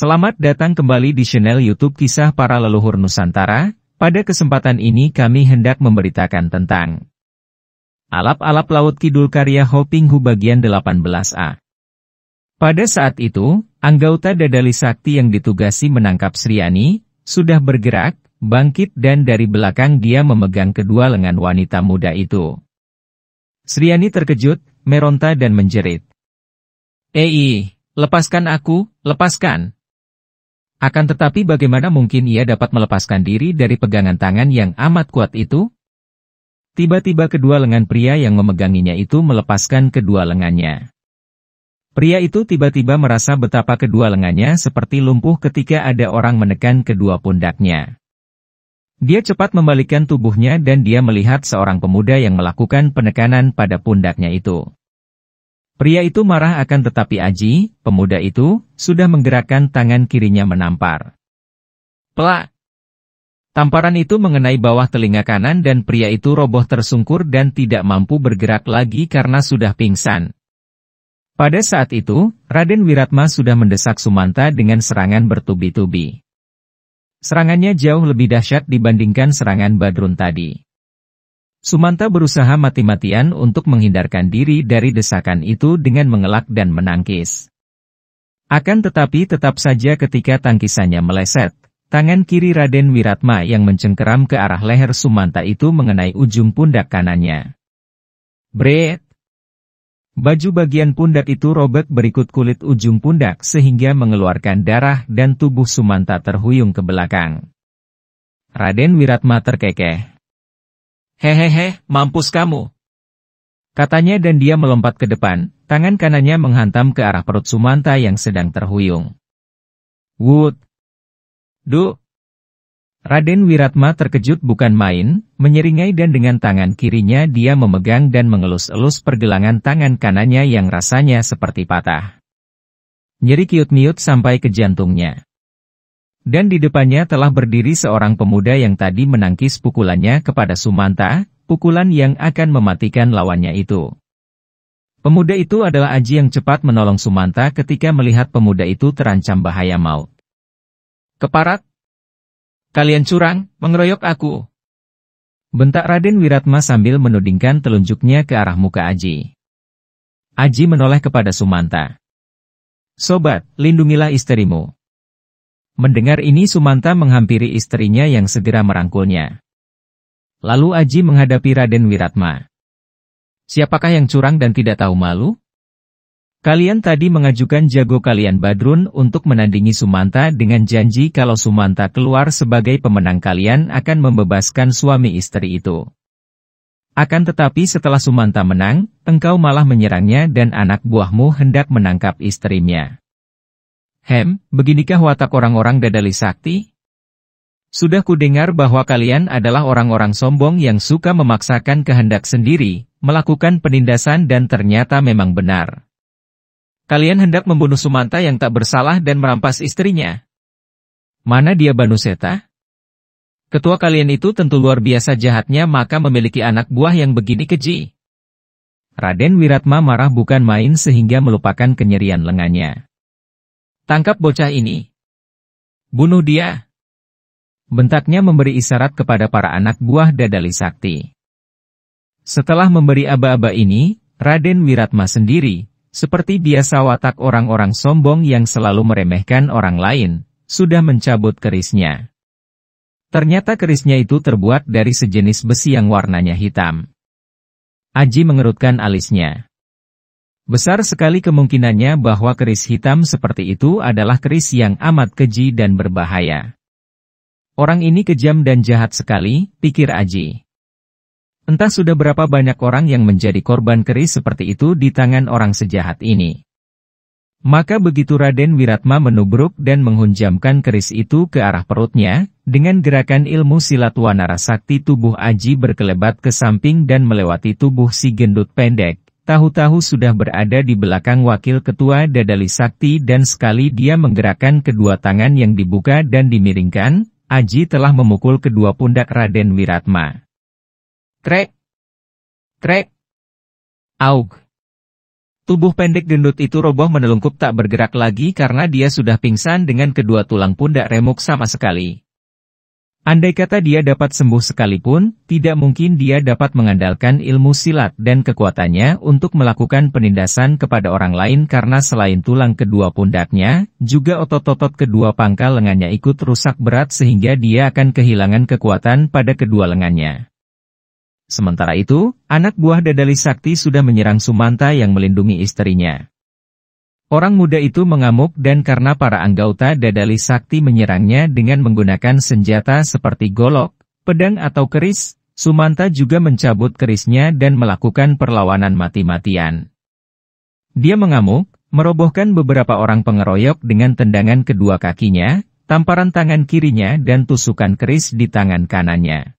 Selamat datang kembali di channel YouTube Kisah Para Leluhur Nusantara. Pada kesempatan ini kami hendak memberitakan tentang Alap-alap Laut Kidul karya Hopinghu bagian 18A. Pada saat itu, anggota Dadali Sakti yang ditugasi menangkap Sriani, sudah bergerak, bangkit dan dari belakang dia memegang kedua lengan wanita muda itu. Sriani terkejut, meronta dan menjerit. Ei, lepaskan aku, lepaskan. Akan tetapi bagaimana mungkin ia dapat melepaskan diri dari pegangan tangan yang amat kuat itu? Tiba-tiba kedua lengan pria yang memeganginya itu melepaskan kedua lengannya. Pria itu tiba-tiba merasa betapa kedua lengannya seperti lumpuh ketika ada orang menekan kedua pundaknya. Dia cepat membalikkan tubuhnya dan dia melihat seorang pemuda yang melakukan penekanan pada pundaknya itu. Pria itu marah akan tetapi Aji, pemuda itu, sudah menggerakkan tangan kirinya menampar. Pelak! Tamparan itu mengenai bawah telinga kanan dan pria itu roboh tersungkur dan tidak mampu bergerak lagi karena sudah pingsan. Pada saat itu, Raden Wiratma sudah mendesak Sumanta dengan serangan bertubi-tubi. Serangannya jauh lebih dahsyat dibandingkan serangan Badrun tadi. Sumanta berusaha mati-matian untuk menghindarkan diri dari desakan itu dengan mengelak dan menangkis. Akan tetapi tetap saja ketika tangkisannya meleset, tangan kiri Raden Wiratma yang mencengkeram ke arah leher Sumanta itu mengenai ujung pundak kanannya. Bret! Baju bagian pundak itu robek berikut kulit ujung pundak sehingga mengeluarkan darah dan tubuh Sumanta terhuyung ke belakang. Raden Wiratma terkekeh. Hehehe, mampus kamu. Katanya dan dia melompat ke depan, tangan kanannya menghantam ke arah perut Sumanta yang sedang terhuyung. Wood. Du. Raden Wiratma terkejut bukan main, menyeringai dan dengan tangan kirinya dia memegang dan mengelus-elus pergelangan tangan kanannya yang rasanya seperti patah. Nyeri kiut-miut sampai ke jantungnya. Dan di depannya telah berdiri seorang pemuda yang tadi menangkis pukulannya kepada Sumanta, pukulan yang akan mematikan lawannya itu. Pemuda itu adalah Aji yang cepat menolong Sumanta ketika melihat pemuda itu terancam bahaya maut. Keparat! Kalian curang, mengeroyok aku! Bentak Raden Wiratma sambil menudingkan telunjuknya ke arah muka Aji. Aji menoleh kepada Sumanta. Sobat, lindungilah istrimu. Mendengar ini Sumanta menghampiri istrinya yang segera merangkulnya. Lalu Aji menghadapi Raden Wiratma. Siapakah yang curang dan tidak tahu malu? Kalian tadi mengajukan jago kalian Badrun untuk menandingi Sumanta dengan janji kalau Sumanta keluar sebagai pemenang kalian akan membebaskan suami istri itu. Akan tetapi setelah Sumanta menang, engkau malah menyerangnya dan anak buahmu hendak menangkap istrinya. Hem, beginikah watak orang-orang dadali sakti? Sudah kudengar bahwa kalian adalah orang-orang sombong yang suka memaksakan kehendak sendiri, melakukan penindasan dan ternyata memang benar. Kalian hendak membunuh Sumanta yang tak bersalah dan merampas istrinya. Mana dia Banu Seta? Ketua kalian itu tentu luar biasa jahatnya maka memiliki anak buah yang begini keji. Raden Wiratma marah bukan main sehingga melupakan kenyerian lengannya. Tangkap bocah ini. Bunuh dia. Bentaknya memberi isyarat kepada para anak buah Dadali Sakti. Setelah memberi aba-aba ini, Raden Wiratma sendiri, seperti biasa watak orang-orang sombong yang selalu meremehkan orang lain, sudah mencabut kerisnya. Ternyata kerisnya itu terbuat dari sejenis besi yang warnanya hitam. Aji mengerutkan alisnya. Besar sekali kemungkinannya bahwa keris hitam seperti itu adalah keris yang amat keji dan berbahaya. Orang ini kejam dan jahat sekali, pikir Aji. Entah sudah berapa banyak orang yang menjadi korban keris seperti itu di tangan orang sejahat ini. Maka begitu Raden Wiratma menubruk dan menghunjamkan keris itu ke arah perutnya, dengan gerakan ilmu silat wanara sakti tubuh Aji berkelebat ke samping dan melewati tubuh si gendut pendek, Tahu-tahu sudah berada di belakang Wakil Ketua Dadali Sakti dan sekali dia menggerakkan kedua tangan yang dibuka dan dimiringkan, Aji telah memukul kedua pundak Raden Wiratma. Trek! Trek! Aug! Tubuh pendek gendut itu roboh menelungkup tak bergerak lagi karena dia sudah pingsan dengan kedua tulang pundak remuk sama sekali. Andai kata dia dapat sembuh sekalipun, tidak mungkin dia dapat mengandalkan ilmu silat dan kekuatannya untuk melakukan penindasan kepada orang lain karena selain tulang kedua pundaknya, juga otot-otot kedua pangkal lengannya ikut rusak berat sehingga dia akan kehilangan kekuatan pada kedua lengannya. Sementara itu, anak buah Dadali Sakti sudah menyerang Sumanta yang melindungi istrinya. Orang muda itu mengamuk dan karena para anggota Dadali Sakti menyerangnya dengan menggunakan senjata seperti golok, pedang atau keris, Sumanta juga mencabut kerisnya dan melakukan perlawanan mati-matian. Dia mengamuk, merobohkan beberapa orang pengeroyok dengan tendangan kedua kakinya, tamparan tangan kirinya dan tusukan keris di tangan kanannya.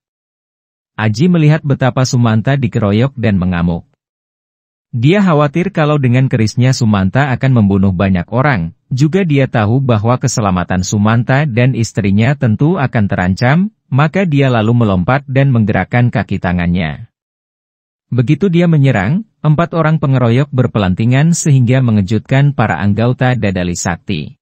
Aji melihat betapa Sumanta dikeroyok dan mengamuk. Dia khawatir kalau dengan kerisnya Sumanta akan membunuh banyak orang, juga dia tahu bahwa keselamatan Sumanta dan istrinya tentu akan terancam, maka dia lalu melompat dan menggerakkan kaki tangannya. Begitu dia menyerang, empat orang pengeroyok berpelantingan sehingga mengejutkan para anggota Dadali Sakti.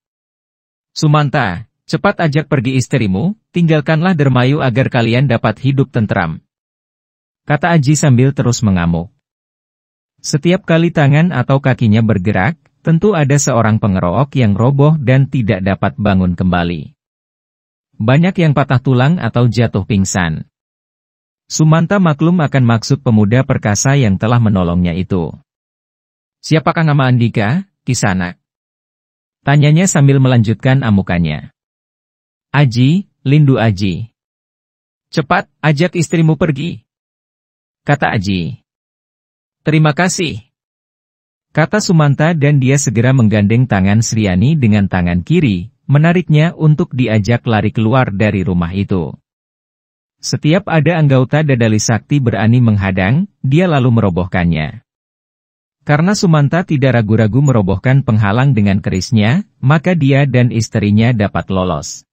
Sumanta, cepat ajak pergi istrimu, tinggalkanlah Dermayu agar kalian dapat hidup tentram. Kata Aji sambil terus mengamuk. Setiap kali tangan atau kakinya bergerak, tentu ada seorang pengerok yang roboh dan tidak dapat bangun kembali. Banyak yang patah tulang atau jatuh pingsan. Sumanta maklum akan maksud pemuda perkasa yang telah menolongnya itu. Siapakah nama Andika, Kisana? Tanyanya sambil melanjutkan amukannya. Aji, Lindu Aji. Cepat, ajak istrimu pergi. Kata Aji. Terima kasih. Kata Sumanta dan dia segera menggandeng tangan Sriani dengan tangan kiri, menariknya untuk diajak lari keluar dari rumah itu. Setiap ada anggota Dadali Sakti berani menghadang, dia lalu merobohkannya. Karena Sumanta tidak ragu-ragu merobohkan penghalang dengan kerisnya, maka dia dan istrinya dapat lolos.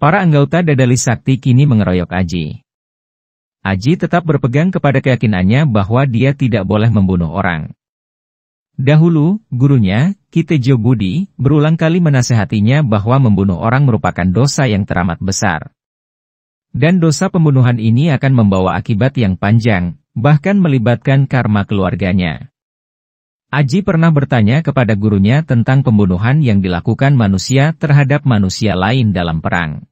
Para anggota Dadali Sakti kini mengeroyok Aji. Aji tetap berpegang kepada keyakinannya bahwa dia tidak boleh membunuh orang. Dahulu, gurunya, Kitejo Budi, berulang kali menasehatinya bahwa membunuh orang merupakan dosa yang teramat besar. Dan dosa pembunuhan ini akan membawa akibat yang panjang, bahkan melibatkan karma keluarganya. Aji pernah bertanya kepada gurunya tentang pembunuhan yang dilakukan manusia terhadap manusia lain dalam perang.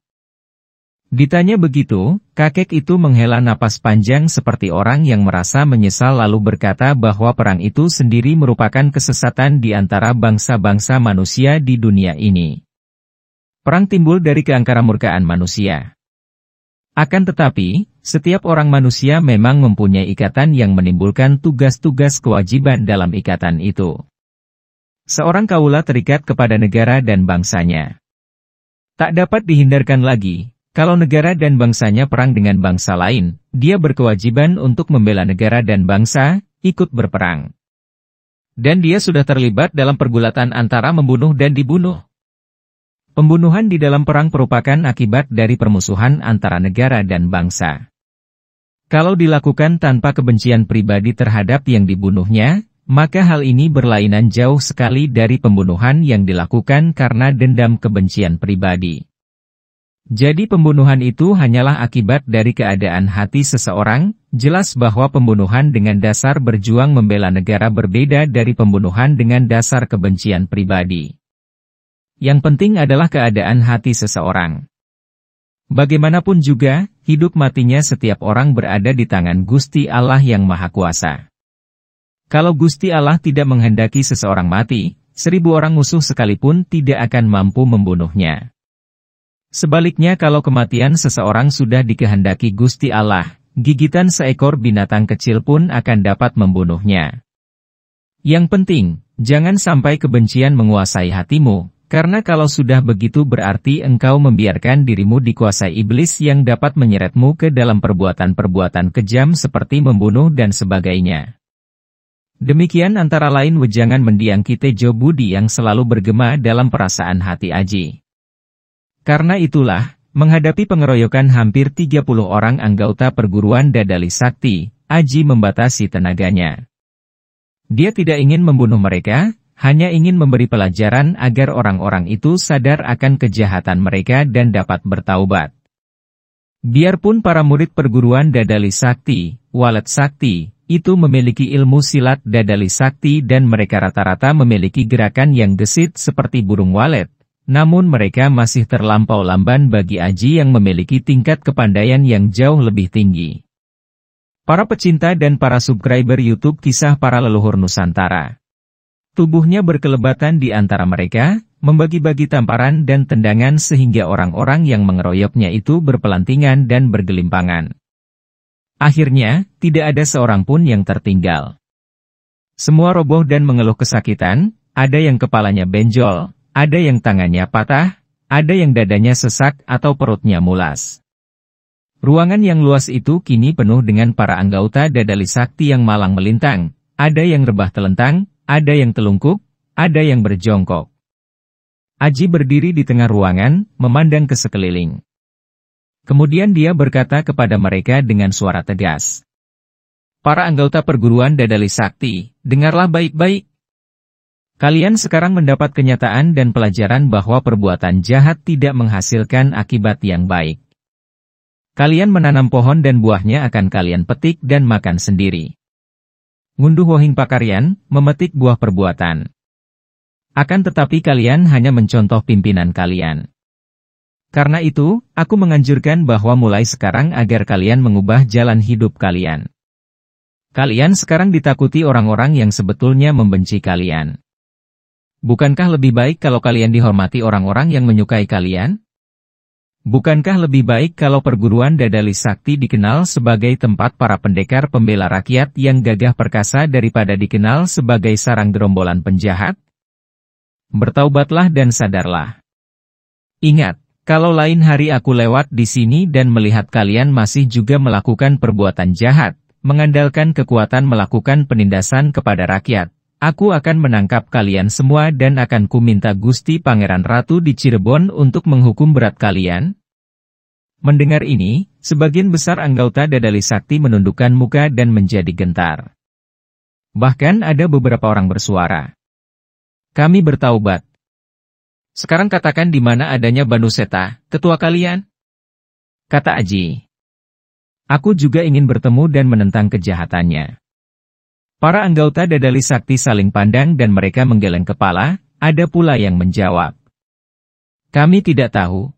Ditanya begitu, kakek itu menghela napas panjang seperti orang yang merasa menyesal lalu berkata bahwa perang itu sendiri merupakan kesesatan di antara bangsa-bangsa manusia di dunia ini. Perang timbul dari keangkaramurkaan manusia. Akan tetapi, setiap orang manusia memang mempunyai ikatan yang menimbulkan tugas-tugas kewajiban dalam ikatan itu. Seorang kaula terikat kepada negara dan bangsanya. Tak dapat dihindarkan lagi, kalau negara dan bangsanya perang dengan bangsa lain, dia berkewajiban untuk membela negara dan bangsa, ikut berperang. Dan dia sudah terlibat dalam pergulatan antara membunuh dan dibunuh. Pembunuhan di dalam perang merupakan akibat dari permusuhan antara negara dan bangsa. Kalau dilakukan tanpa kebencian pribadi terhadap yang dibunuhnya, maka hal ini berlainan jauh sekali dari pembunuhan yang dilakukan karena dendam kebencian pribadi. Jadi pembunuhan itu hanyalah akibat dari keadaan hati seseorang, jelas bahwa pembunuhan dengan dasar berjuang membela negara berbeda dari pembunuhan dengan dasar kebencian pribadi. Yang penting adalah keadaan hati seseorang. Bagaimanapun juga, hidup matinya setiap orang berada di tangan Gusti Allah yang Maha Kuasa. Kalau Gusti Allah tidak menghendaki seseorang mati, seribu orang musuh sekalipun tidak akan mampu membunuhnya. Sebaliknya kalau kematian seseorang sudah dikehendaki Gusti Allah, gigitan seekor binatang kecil pun akan dapat membunuhnya. Yang penting, jangan sampai kebencian menguasai hatimu, karena kalau sudah begitu berarti engkau membiarkan dirimu dikuasai iblis yang dapat menyeretmu ke dalam perbuatan-perbuatan kejam seperti membunuh dan sebagainya. Demikian antara lain wejangan mendiang Kite Jobudi yang selalu bergema dalam perasaan hati Aji. Karena itulah, menghadapi pengeroyokan hampir 30 orang anggota perguruan Dadali Sakti, Aji membatasi tenaganya. Dia tidak ingin membunuh mereka, hanya ingin memberi pelajaran agar orang-orang itu sadar akan kejahatan mereka dan dapat bertaubat. Biarpun para murid perguruan Dadali Sakti, Walet Sakti, itu memiliki ilmu silat dadali sakti dan mereka rata-rata memiliki gerakan yang gesit seperti burung walet, namun mereka masih terlampau lamban bagi Aji yang memiliki tingkat kepandaian yang jauh lebih tinggi. Para pecinta dan para subscriber YouTube kisah para leluhur Nusantara. Tubuhnya berkelebatan di antara mereka, membagi-bagi tamparan dan tendangan sehingga orang-orang yang mengeroyoknya itu berpelantingan dan bergelimpangan. Akhirnya, tidak ada seorang pun yang tertinggal. Semua roboh dan mengeluh kesakitan, ada yang kepalanya benjol, ada yang tangannya patah, ada yang dadanya sesak atau perutnya mulas. Ruangan yang luas itu kini penuh dengan para anggota dadali sakti yang malang melintang, ada yang rebah telentang, ada yang telungkup, ada yang berjongkok. Aji berdiri di tengah ruangan, memandang ke sekeliling. Kemudian dia berkata kepada mereka dengan suara tegas. Para anggota perguruan dadali sakti, dengarlah baik-baik, Kalian sekarang mendapat kenyataan dan pelajaran bahwa perbuatan jahat tidak menghasilkan akibat yang baik. Kalian menanam pohon dan buahnya akan kalian petik dan makan sendiri. Ngunduh wohing pakarian, memetik buah perbuatan. Akan tetapi kalian hanya mencontoh pimpinan kalian. Karena itu, aku menganjurkan bahwa mulai sekarang agar kalian mengubah jalan hidup kalian. Kalian sekarang ditakuti orang-orang yang sebetulnya membenci kalian. Bukankah lebih baik kalau kalian dihormati orang-orang yang menyukai kalian? Bukankah lebih baik kalau perguruan Dadali Sakti dikenal sebagai tempat para pendekar pembela rakyat yang gagah perkasa daripada dikenal sebagai sarang gerombolan penjahat? Bertaubatlah dan sadarlah. Ingat, kalau lain hari aku lewat di sini dan melihat kalian masih juga melakukan perbuatan jahat, mengandalkan kekuatan melakukan penindasan kepada rakyat, Aku akan menangkap kalian semua dan akan kuminta Gusti Pangeran Ratu di Cirebon untuk menghukum berat kalian. Mendengar ini, sebagian besar anggota Dadali Sakti menundukkan muka dan menjadi gentar. Bahkan ada beberapa orang bersuara. Kami bertaubat. Sekarang katakan di mana adanya Banu Seta, ketua kalian? Kata Aji. Aku juga ingin bertemu dan menentang kejahatannya. Para anggota Dadali Sakti saling pandang dan mereka menggeleng kepala, ada pula yang menjawab. Kami tidak tahu.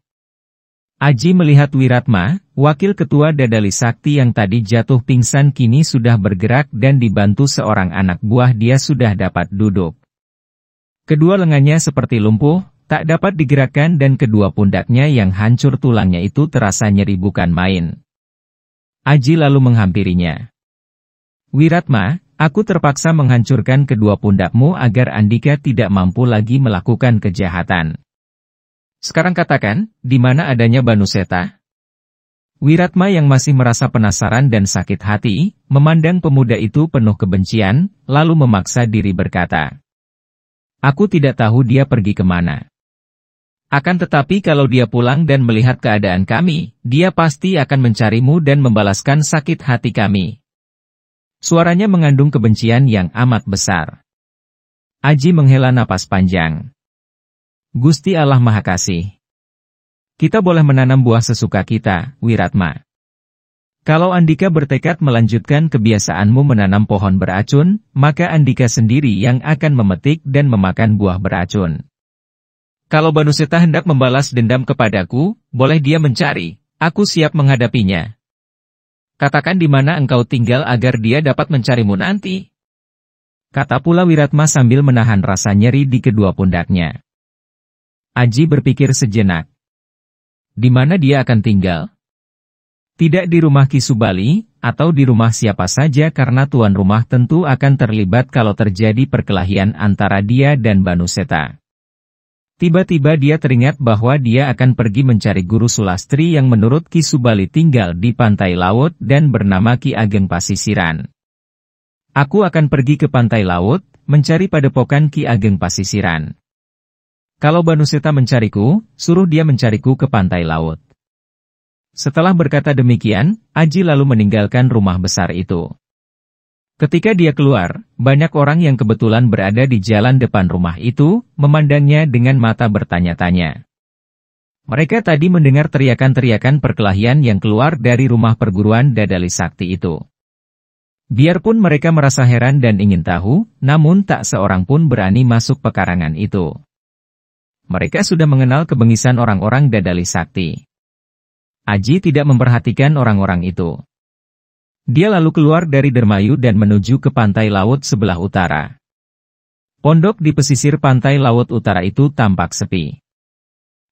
Aji melihat Wiratma, wakil ketua Dadali Sakti yang tadi jatuh pingsan kini sudah bergerak dan dibantu seorang anak buah dia sudah dapat duduk. Kedua lengannya seperti lumpuh, tak dapat digerakkan dan kedua pundaknya yang hancur tulangnya itu terasa nyeri bukan main. Aji lalu menghampirinya. Wiratma, Aku terpaksa menghancurkan kedua pundakmu agar Andika tidak mampu lagi melakukan kejahatan. Sekarang katakan, di mana adanya Banu Seta? Wiratma yang masih merasa penasaran dan sakit hati, memandang pemuda itu penuh kebencian, lalu memaksa diri berkata. Aku tidak tahu dia pergi kemana. Akan tetapi kalau dia pulang dan melihat keadaan kami, dia pasti akan mencarimu dan membalaskan sakit hati kami. Suaranya mengandung kebencian yang amat besar. Aji menghela napas panjang. Gusti Allah Maha Kasih. Kita boleh menanam buah sesuka kita, Wiratma. Kalau Andika bertekad melanjutkan kebiasaanmu menanam pohon beracun, maka Andika sendiri yang akan memetik dan memakan buah beracun. Kalau Banuseta hendak membalas dendam kepadaku, boleh dia mencari, aku siap menghadapinya. Katakan di mana engkau tinggal agar dia dapat mencarimu nanti. Kata pula Wiratma sambil menahan rasa nyeri di kedua pundaknya. Aji berpikir sejenak. Di mana dia akan tinggal? Tidak di rumah Kisubali, atau di rumah siapa saja karena tuan rumah tentu akan terlibat kalau terjadi perkelahian antara dia dan Banuseta. Tiba-tiba dia teringat bahwa dia akan pergi mencari guru sulastri yang menurut Ki Subali tinggal di pantai laut dan bernama Ki Ageng Pasisiran. Aku akan pergi ke pantai laut, mencari padepokan Ki Ageng Pasisiran. Kalau Banuseta mencariku, suruh dia mencariku ke pantai laut. Setelah berkata demikian, Aji lalu meninggalkan rumah besar itu. Ketika dia keluar, banyak orang yang kebetulan berada di jalan depan rumah itu, memandangnya dengan mata bertanya-tanya. Mereka tadi mendengar teriakan-teriakan perkelahian yang keluar dari rumah perguruan Dadali Sakti itu. Biarpun mereka merasa heran dan ingin tahu, namun tak seorang pun berani masuk pekarangan itu. Mereka sudah mengenal kebengisan orang-orang Dadali Sakti. Aji tidak memperhatikan orang-orang itu. Dia lalu keluar dari Dermayu dan menuju ke pantai laut sebelah utara. Pondok di pesisir pantai laut utara itu tampak sepi.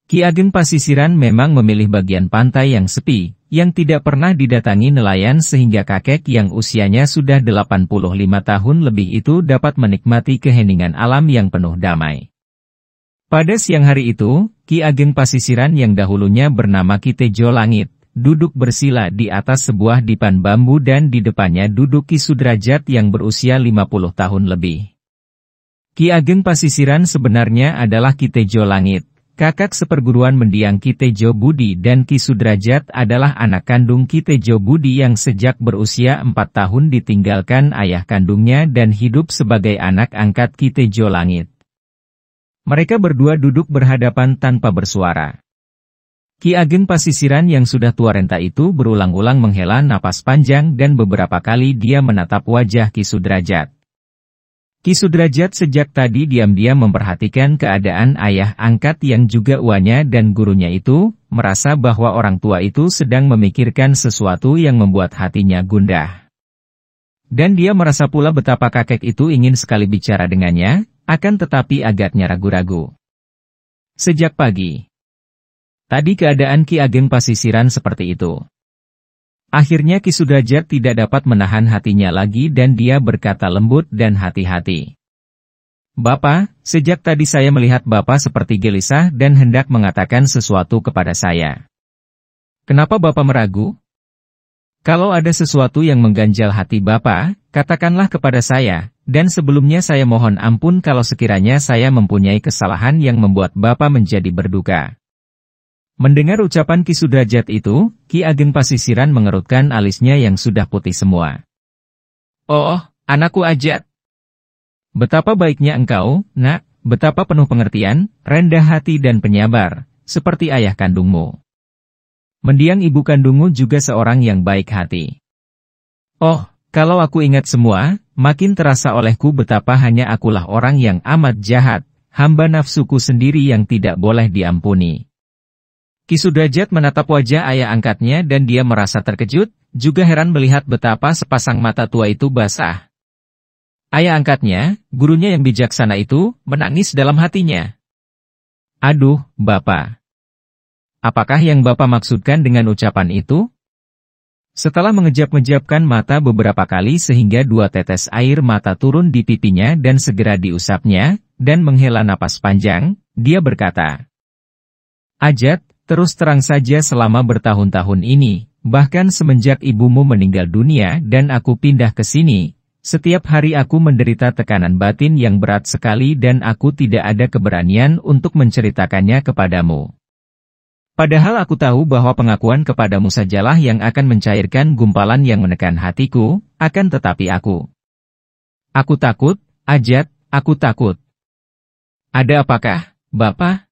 Ki Ageng Pasisiran memang memilih bagian pantai yang sepi, yang tidak pernah didatangi nelayan sehingga kakek yang usianya sudah 85 tahun lebih itu dapat menikmati keheningan alam yang penuh damai. Pada siang hari itu, Ki Ageng Pasisiran yang dahulunya bernama Ki Tejo Langit, duduk bersila di atas sebuah dipan bambu dan di depannya duduk Ki Sudrajat yang berusia 50 tahun lebih. Ki Ageng Pasisiran sebenarnya adalah Ki Tejo Langit, kakak seperguruan mendiang Ki Tejo Budi dan Ki Sudrajat adalah anak kandung Ki Tejo Budi yang sejak berusia 4 tahun ditinggalkan ayah kandungnya dan hidup sebagai anak angkat Ki Tejo Langit. Mereka berdua duduk berhadapan tanpa bersuara. Ki Ageng Pasisiran yang sudah tua renta itu berulang-ulang menghela napas panjang dan beberapa kali dia menatap wajah Ki Sudrajat. Ki Sudrajat sejak tadi diam-diam memperhatikan keadaan ayah angkat yang juga uanya dan gurunya itu, merasa bahwa orang tua itu sedang memikirkan sesuatu yang membuat hatinya gundah. Dan dia merasa pula betapa kakek itu ingin sekali bicara dengannya, akan tetapi agaknya ragu-ragu. Sejak pagi, Tadi keadaan Ki Ageng Pasisiran seperti itu. Akhirnya Ki Sudrajat tidak dapat menahan hatinya lagi dan dia berkata lembut dan hati-hati. Bapak, sejak tadi saya melihat Bapak seperti gelisah dan hendak mengatakan sesuatu kepada saya. Kenapa Bapak meragu? Kalau ada sesuatu yang mengganjal hati Bapak, katakanlah kepada saya, dan sebelumnya saya mohon ampun kalau sekiranya saya mempunyai kesalahan yang membuat Bapak menjadi berduka. Mendengar ucapan Ki Sudrajat itu, Ki Ageng Pasisiran mengerutkan alisnya yang sudah putih semua. Oh, anakku ajat. Betapa baiknya engkau, nak, betapa penuh pengertian, rendah hati dan penyabar, seperti ayah kandungmu. Mendiang ibu kandungmu juga seorang yang baik hati. Oh, kalau aku ingat semua, makin terasa olehku betapa hanya akulah orang yang amat jahat, hamba nafsuku sendiri yang tidak boleh diampuni. Kisudrajat menatap wajah ayah angkatnya dan dia merasa terkejut, juga heran melihat betapa sepasang mata tua itu basah. Ayah angkatnya, gurunya yang bijaksana itu, menangis dalam hatinya. Aduh, Bapak. Apakah yang Bapak maksudkan dengan ucapan itu? Setelah mengejap-ngejapkan mata beberapa kali sehingga dua tetes air mata turun di pipinya dan segera diusapnya, dan menghela napas panjang, dia berkata, Ajat, Terus terang saja selama bertahun-tahun ini, bahkan semenjak ibumu meninggal dunia dan aku pindah ke sini, setiap hari aku menderita tekanan batin yang berat sekali dan aku tidak ada keberanian untuk menceritakannya kepadamu. Padahal aku tahu bahwa pengakuan kepadamu sajalah yang akan mencairkan gumpalan yang menekan hatiku, akan tetapi aku. Aku takut, ajat, aku takut. Ada apakah, Bapak?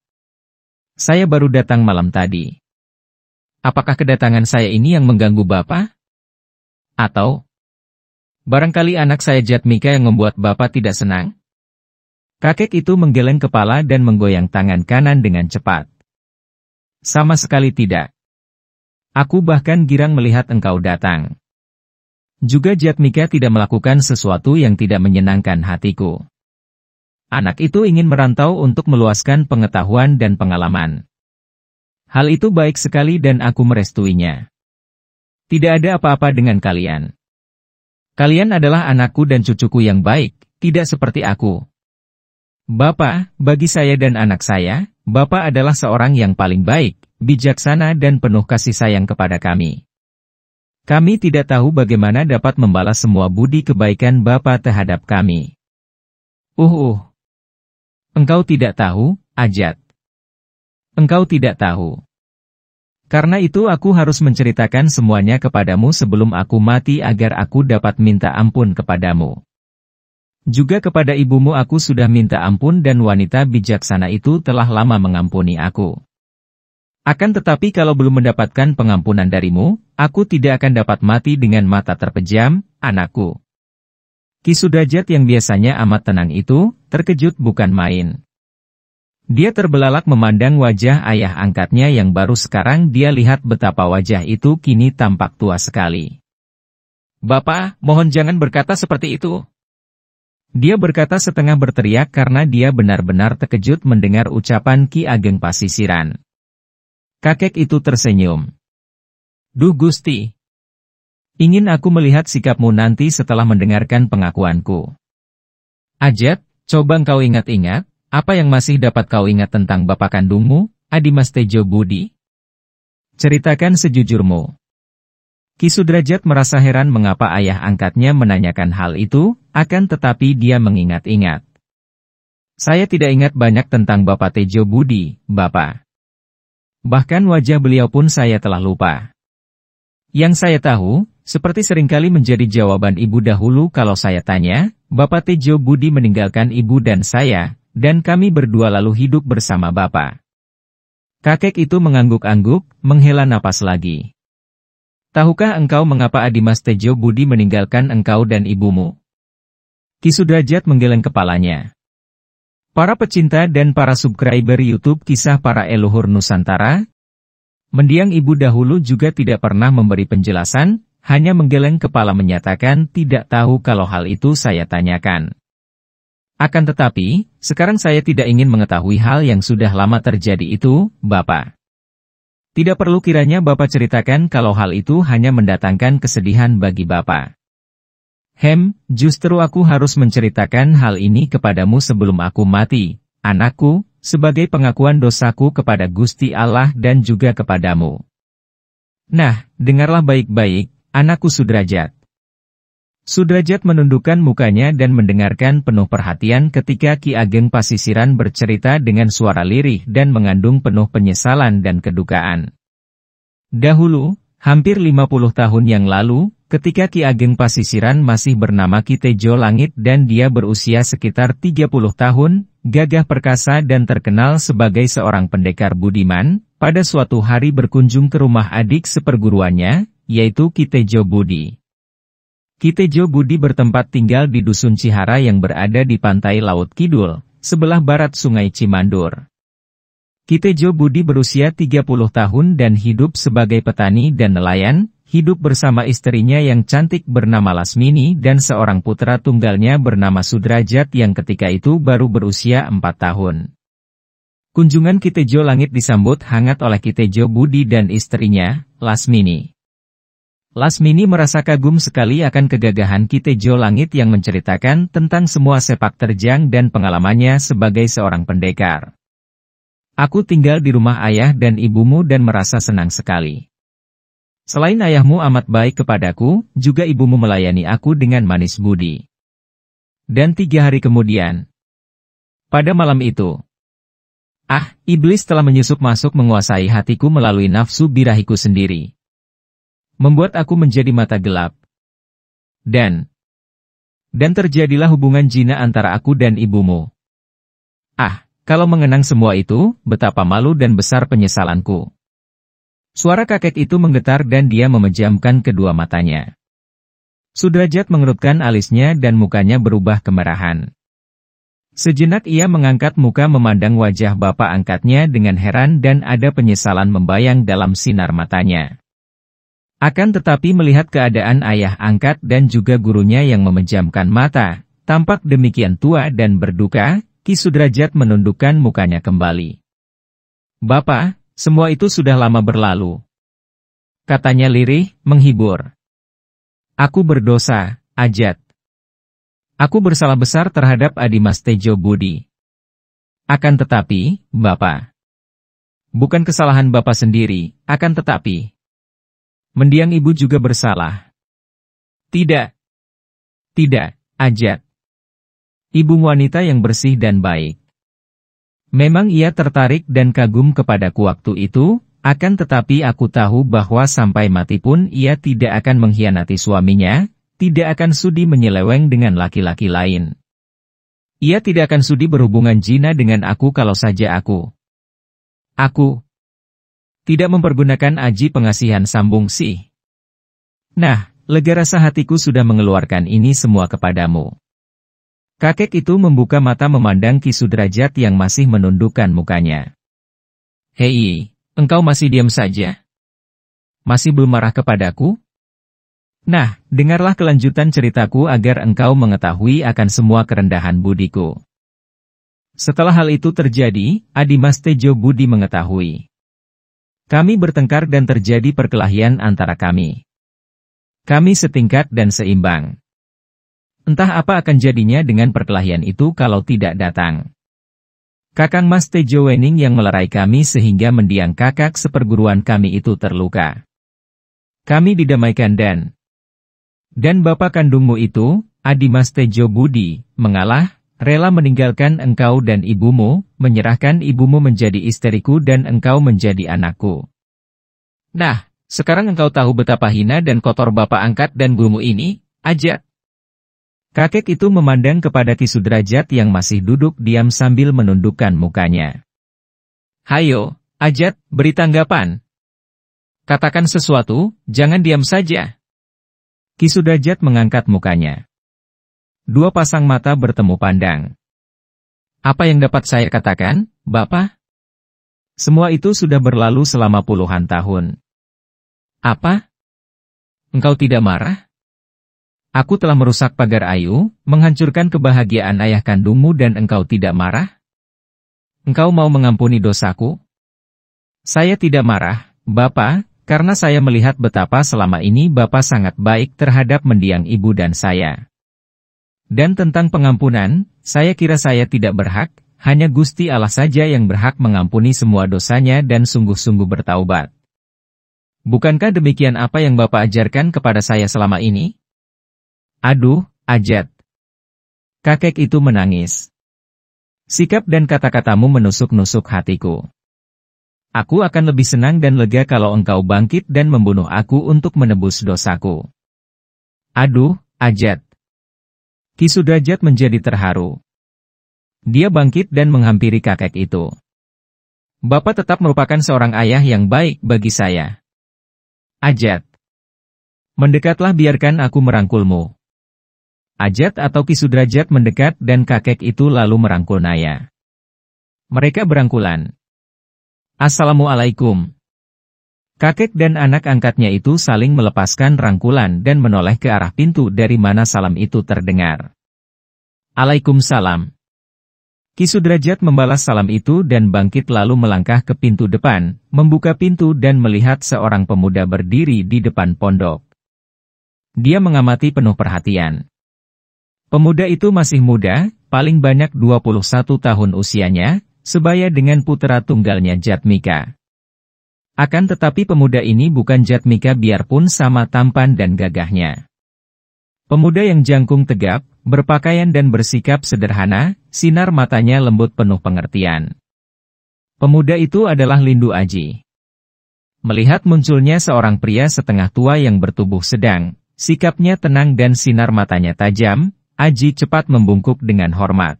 Saya baru datang malam tadi. Apakah kedatangan saya ini yang mengganggu Bapak? Atau? Barangkali anak saya Jatmika yang membuat Bapak tidak senang? Kakek itu menggeleng kepala dan menggoyang tangan kanan dengan cepat. Sama sekali tidak. Aku bahkan girang melihat engkau datang. Juga Jatmika tidak melakukan sesuatu yang tidak menyenangkan hatiku. Anak itu ingin merantau untuk meluaskan pengetahuan dan pengalaman. Hal itu baik sekali dan aku merestuinya. Tidak ada apa-apa dengan kalian. Kalian adalah anakku dan cucuku yang baik, tidak seperti aku. Bapak, bagi saya dan anak saya, Bapak adalah seorang yang paling baik, bijaksana dan penuh kasih sayang kepada kami. Kami tidak tahu bagaimana dapat membalas semua budi kebaikan Bapak terhadap kami. Uh uh, Engkau tidak tahu, Ajat. Engkau tidak tahu. Karena itu aku harus menceritakan semuanya kepadamu sebelum aku mati agar aku dapat minta ampun kepadamu. Juga kepada ibumu aku sudah minta ampun dan wanita bijaksana itu telah lama mengampuni aku. Akan tetapi kalau belum mendapatkan pengampunan darimu, aku tidak akan dapat mati dengan mata terpejam, anakku. Kisudajat yang biasanya amat tenang itu, terkejut bukan main. Dia terbelalak memandang wajah ayah angkatnya yang baru sekarang dia lihat betapa wajah itu kini tampak tua sekali. Bapak, mohon jangan berkata seperti itu. Dia berkata setengah berteriak karena dia benar-benar terkejut mendengar ucapan Ki Ageng Pasisiran. Kakek itu tersenyum. Duh Gusti, Ingin aku melihat sikapmu nanti setelah mendengarkan pengakuanku. Ajat, coba engkau ingat-ingat, apa yang masih dapat kau ingat tentang bapak kandungmu, Mas Tejo Budi? Ceritakan sejujurmu. Kisudrajat merasa heran mengapa ayah angkatnya menanyakan hal itu, akan tetapi dia mengingat-ingat. Saya tidak ingat banyak tentang Bapak Tejo Budi, Bapak. Bahkan wajah beliau pun saya telah lupa. Yang saya tahu, seperti seringkali menjadi jawaban ibu dahulu kalau saya tanya, Bapak Tejo Budi meninggalkan ibu dan saya, dan kami berdua lalu hidup bersama Bapak. Kakek itu mengangguk-angguk, menghela napas lagi. Tahukah engkau mengapa Adimas Tejo Budi meninggalkan engkau dan ibumu? Kisudrajat menggeleng kepalanya. Para pecinta dan para subscriber YouTube kisah para eluhur Nusantara, Mendiang ibu dahulu juga tidak pernah memberi penjelasan, hanya menggeleng kepala menyatakan tidak tahu kalau hal itu saya tanyakan. Akan tetapi, sekarang saya tidak ingin mengetahui hal yang sudah lama terjadi itu, Bapak. Tidak perlu kiranya Bapak ceritakan kalau hal itu hanya mendatangkan kesedihan bagi Bapak. Hem, justru aku harus menceritakan hal ini kepadamu sebelum aku mati, anakku, sebagai pengakuan dosaku kepada Gusti Allah dan juga kepadamu. Nah, dengarlah baik-baik, anakku Sudrajat. Sudrajat menundukkan mukanya dan mendengarkan penuh perhatian ketika Ki Ageng Pasisiran bercerita dengan suara lirih dan mengandung penuh penyesalan dan kedukaan. Dahulu, hampir 50 tahun yang lalu, ketika Ki Ageng Pasisiran masih bernama Ki Tejo Langit dan dia berusia sekitar 30 tahun, gagah perkasa dan terkenal sebagai seorang pendekar budiman, pada suatu hari berkunjung ke rumah adik seperguruannya, yaitu Kitejo Budi. Kitejo Budi bertempat tinggal di Dusun Cihara yang berada di pantai Laut Kidul, sebelah barat Sungai Cimandur. Kitejo Budi berusia 30 tahun dan hidup sebagai petani dan nelayan, hidup bersama istrinya yang cantik bernama Lasmini dan seorang putra tunggalnya bernama Sudrajat yang ketika itu baru berusia 4 tahun. Kunjungan Kitejo Langit disambut hangat oleh Kitejo Budi dan istrinya, Lasmini. Lasmini merasa kagum sekali akan kegagahan Kitejo Langit yang menceritakan tentang semua sepak terjang dan pengalamannya sebagai seorang pendekar. Aku tinggal di rumah ayah dan ibumu dan merasa senang sekali. Selain ayahmu amat baik kepadaku, juga ibumu melayani aku dengan manis budi. Dan tiga hari kemudian, pada malam itu, ah, iblis telah menyusup masuk menguasai hatiku melalui nafsu birahiku sendiri. Membuat aku menjadi mata gelap. Dan, dan terjadilah hubungan jina antara aku dan ibumu. Ah, kalau mengenang semua itu, betapa malu dan besar penyesalanku. Suara kakek itu menggetar dan dia memejamkan kedua matanya. Sudrajat mengerutkan alisnya dan mukanya berubah kemerahan. Sejenak ia mengangkat muka memandang wajah bapak angkatnya dengan heran dan ada penyesalan membayang dalam sinar matanya. Akan tetapi melihat keadaan ayah angkat dan juga gurunya yang memejamkan mata, tampak demikian tua dan berduka, Ki Sudrajat menundukkan mukanya kembali. Bapak, semua itu sudah lama berlalu. Katanya lirih, menghibur. Aku berdosa, ajat. Aku bersalah besar terhadap Adi Mas Tejo Budi. Akan tetapi, Bapak. Bukan kesalahan Bapak sendiri, akan tetapi. Mendiang Ibu juga bersalah. Tidak. Tidak, ajat. Ibu wanita yang bersih dan baik. Memang ia tertarik dan kagum kepadaku waktu itu, akan tetapi aku tahu bahwa sampai mati pun ia tidak akan mengkhianati suaminya, tidak akan sudi menyeleweng dengan laki-laki lain. Ia tidak akan sudi berhubungan jina dengan aku kalau saja aku. Aku tidak mempergunakan aji pengasihan sambung sih. Nah, lega rasa hatiku sudah mengeluarkan ini semua kepadamu. Kakek itu membuka mata memandang Kisudrajat yang masih menundukkan mukanya. Hei, engkau masih diam saja. Masih belum marah kepadaku? Nah, dengarlah kelanjutan ceritaku agar engkau mengetahui akan semua kerendahan budiku. Setelah hal itu terjadi, Adimas Tejo Budi mengetahui. Kami bertengkar dan terjadi perkelahian antara kami. Kami setingkat dan seimbang. Entah apa akan jadinya dengan perkelahian itu kalau tidak datang. Kakang Mas Tejo Wening yang melerai kami sehingga mendiang kakak seperguruan kami itu terluka. Kami didamaikan dan dan bapak kandungmu itu, Adi Mas Tejo Budi, mengalah, rela meninggalkan engkau dan ibumu, menyerahkan ibumu menjadi isteriku dan engkau menjadi anakku. Nah, sekarang engkau tahu betapa hina dan kotor bapak angkat dan gurumu ini, ajak. Kakek itu memandang kepada Kisudrajat yang masih duduk diam sambil menundukkan mukanya. Hayo, Ajat, beri tanggapan. Katakan sesuatu, jangan diam saja. Kisudrajat mengangkat mukanya. Dua pasang mata bertemu pandang. Apa yang dapat saya katakan, Bapak? Semua itu sudah berlalu selama puluhan tahun. Apa? Engkau tidak marah? Aku telah merusak pagar ayu, menghancurkan kebahagiaan ayah kandungmu dan engkau tidak marah? Engkau mau mengampuni dosaku? Saya tidak marah, Bapak, karena saya melihat betapa selama ini Bapak sangat baik terhadap mendiang ibu dan saya. Dan tentang pengampunan, saya kira saya tidak berhak, hanya Gusti Allah saja yang berhak mengampuni semua dosanya dan sungguh-sungguh bertaubat. Bukankah demikian apa yang Bapak ajarkan kepada saya selama ini? Aduh, Ajat. Kakek itu menangis. Sikap dan kata-katamu menusuk-nusuk hatiku. Aku akan lebih senang dan lega kalau engkau bangkit dan membunuh aku untuk menebus dosaku. Aduh, Ajat. Kisudajat menjadi terharu. Dia bangkit dan menghampiri kakek itu. Bapak tetap merupakan seorang ayah yang baik bagi saya. Ajat. Mendekatlah biarkan aku merangkulmu. Ajat atau Kisudrajat mendekat dan kakek itu lalu merangkul Naya. Mereka berangkulan. Assalamualaikum. Kakek dan anak angkatnya itu saling melepaskan rangkulan dan menoleh ke arah pintu dari mana salam itu terdengar. Alaikum salam. Kisudrajat membalas salam itu dan bangkit lalu melangkah ke pintu depan, membuka pintu dan melihat seorang pemuda berdiri di depan pondok. Dia mengamati penuh perhatian. Pemuda itu masih muda, paling banyak 21 tahun usianya, sebaya dengan putera tunggalnya Jatmika. Akan tetapi pemuda ini bukan Jatmika biarpun sama tampan dan gagahnya. Pemuda yang jangkung tegap, berpakaian dan bersikap sederhana, sinar matanya lembut penuh pengertian. Pemuda itu adalah Lindu Aji. Melihat munculnya seorang pria setengah tua yang bertubuh sedang, sikapnya tenang dan sinar matanya tajam, Aji cepat membungkuk dengan hormat.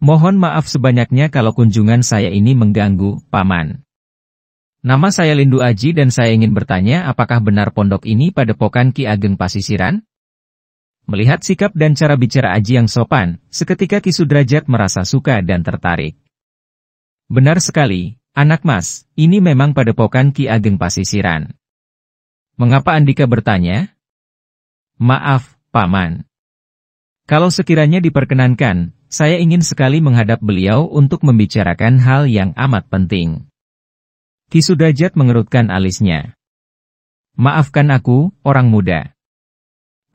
Mohon maaf sebanyaknya kalau kunjungan saya ini mengganggu, Paman. Nama saya Lindu Aji dan saya ingin bertanya apakah benar pondok ini pada pokan Ki Ageng Pasisiran? Melihat sikap dan cara bicara Aji yang sopan, seketika Ki Sudrajat merasa suka dan tertarik. Benar sekali, anak mas, ini memang pada pokan Ki Ageng Pasisiran. Mengapa Andika bertanya? Maaf, Paman. Kalau sekiranya diperkenankan, saya ingin sekali menghadap beliau untuk membicarakan hal yang amat penting. Kisudajat mengerutkan alisnya. Maafkan aku, orang muda.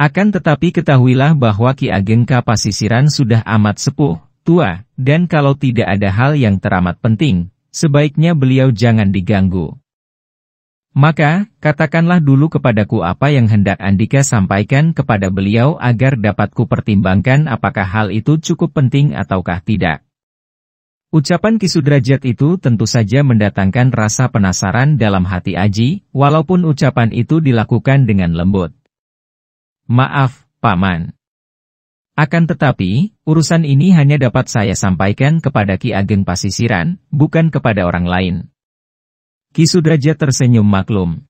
Akan tetapi ketahuilah bahwa Ki Ageng Kapasisiran sudah amat sepuh, tua, dan kalau tidak ada hal yang teramat penting, sebaiknya beliau jangan diganggu. Maka, katakanlah dulu kepadaku apa yang hendak Andika sampaikan kepada beliau agar dapatku pertimbangkan apakah hal itu cukup penting ataukah tidak. Ucapan Kisudrajat itu tentu saja mendatangkan rasa penasaran dalam hati Aji, walaupun ucapan itu dilakukan dengan lembut. Maaf, Paman. Akan tetapi, urusan ini hanya dapat saya sampaikan kepada Ki Ageng Pasisiran, bukan kepada orang lain. Ki Sudraja tersenyum maklum.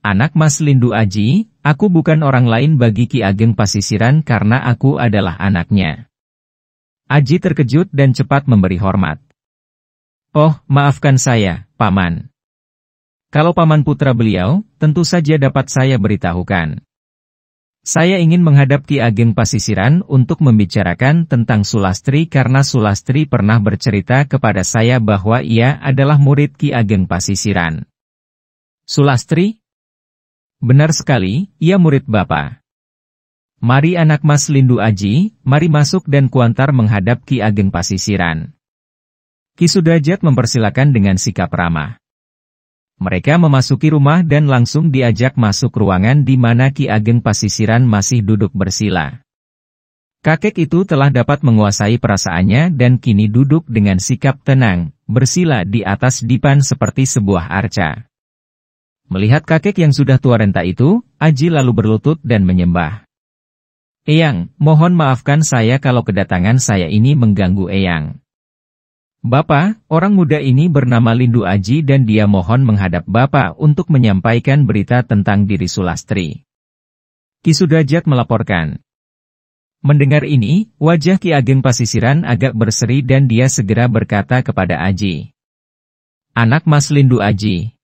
Anak Mas Lindu Aji, aku bukan orang lain bagi Ki Ageng Pasisiran karena aku adalah anaknya. Aji terkejut dan cepat memberi hormat. Oh, maafkan saya, Paman. Kalau Paman putra beliau, tentu saja dapat saya beritahukan. Saya ingin menghadap Ki Ageng Pasisiran untuk membicarakan tentang Sulastri karena Sulastri pernah bercerita kepada saya bahwa ia adalah murid Ki Ageng Pasisiran. Sulastri? Benar sekali, ia murid Bapak. Mari anak mas Lindu Aji, mari masuk dan kuantar menghadap Ki Ageng Pasisiran. Ki Sudajat mempersilakan dengan sikap ramah. Mereka memasuki rumah dan langsung diajak masuk ruangan di mana Ki Ageng Pasisiran masih duduk bersila. Kakek itu telah dapat menguasai perasaannya dan kini duduk dengan sikap tenang, bersila di atas dipan seperti sebuah arca. Melihat kakek yang sudah tua renta itu, Aji lalu berlutut dan menyembah. Eyang, mohon maafkan saya kalau kedatangan saya ini mengganggu Eyang. Bapak, orang muda ini bernama Lindu Aji dan dia mohon menghadap Bapak untuk menyampaikan berita tentang diri Sulastri. Kisudajat melaporkan. Mendengar ini, wajah Ki Ageng Pasisiran agak berseri dan dia segera berkata kepada Aji. Anak Mas Lindu Aji.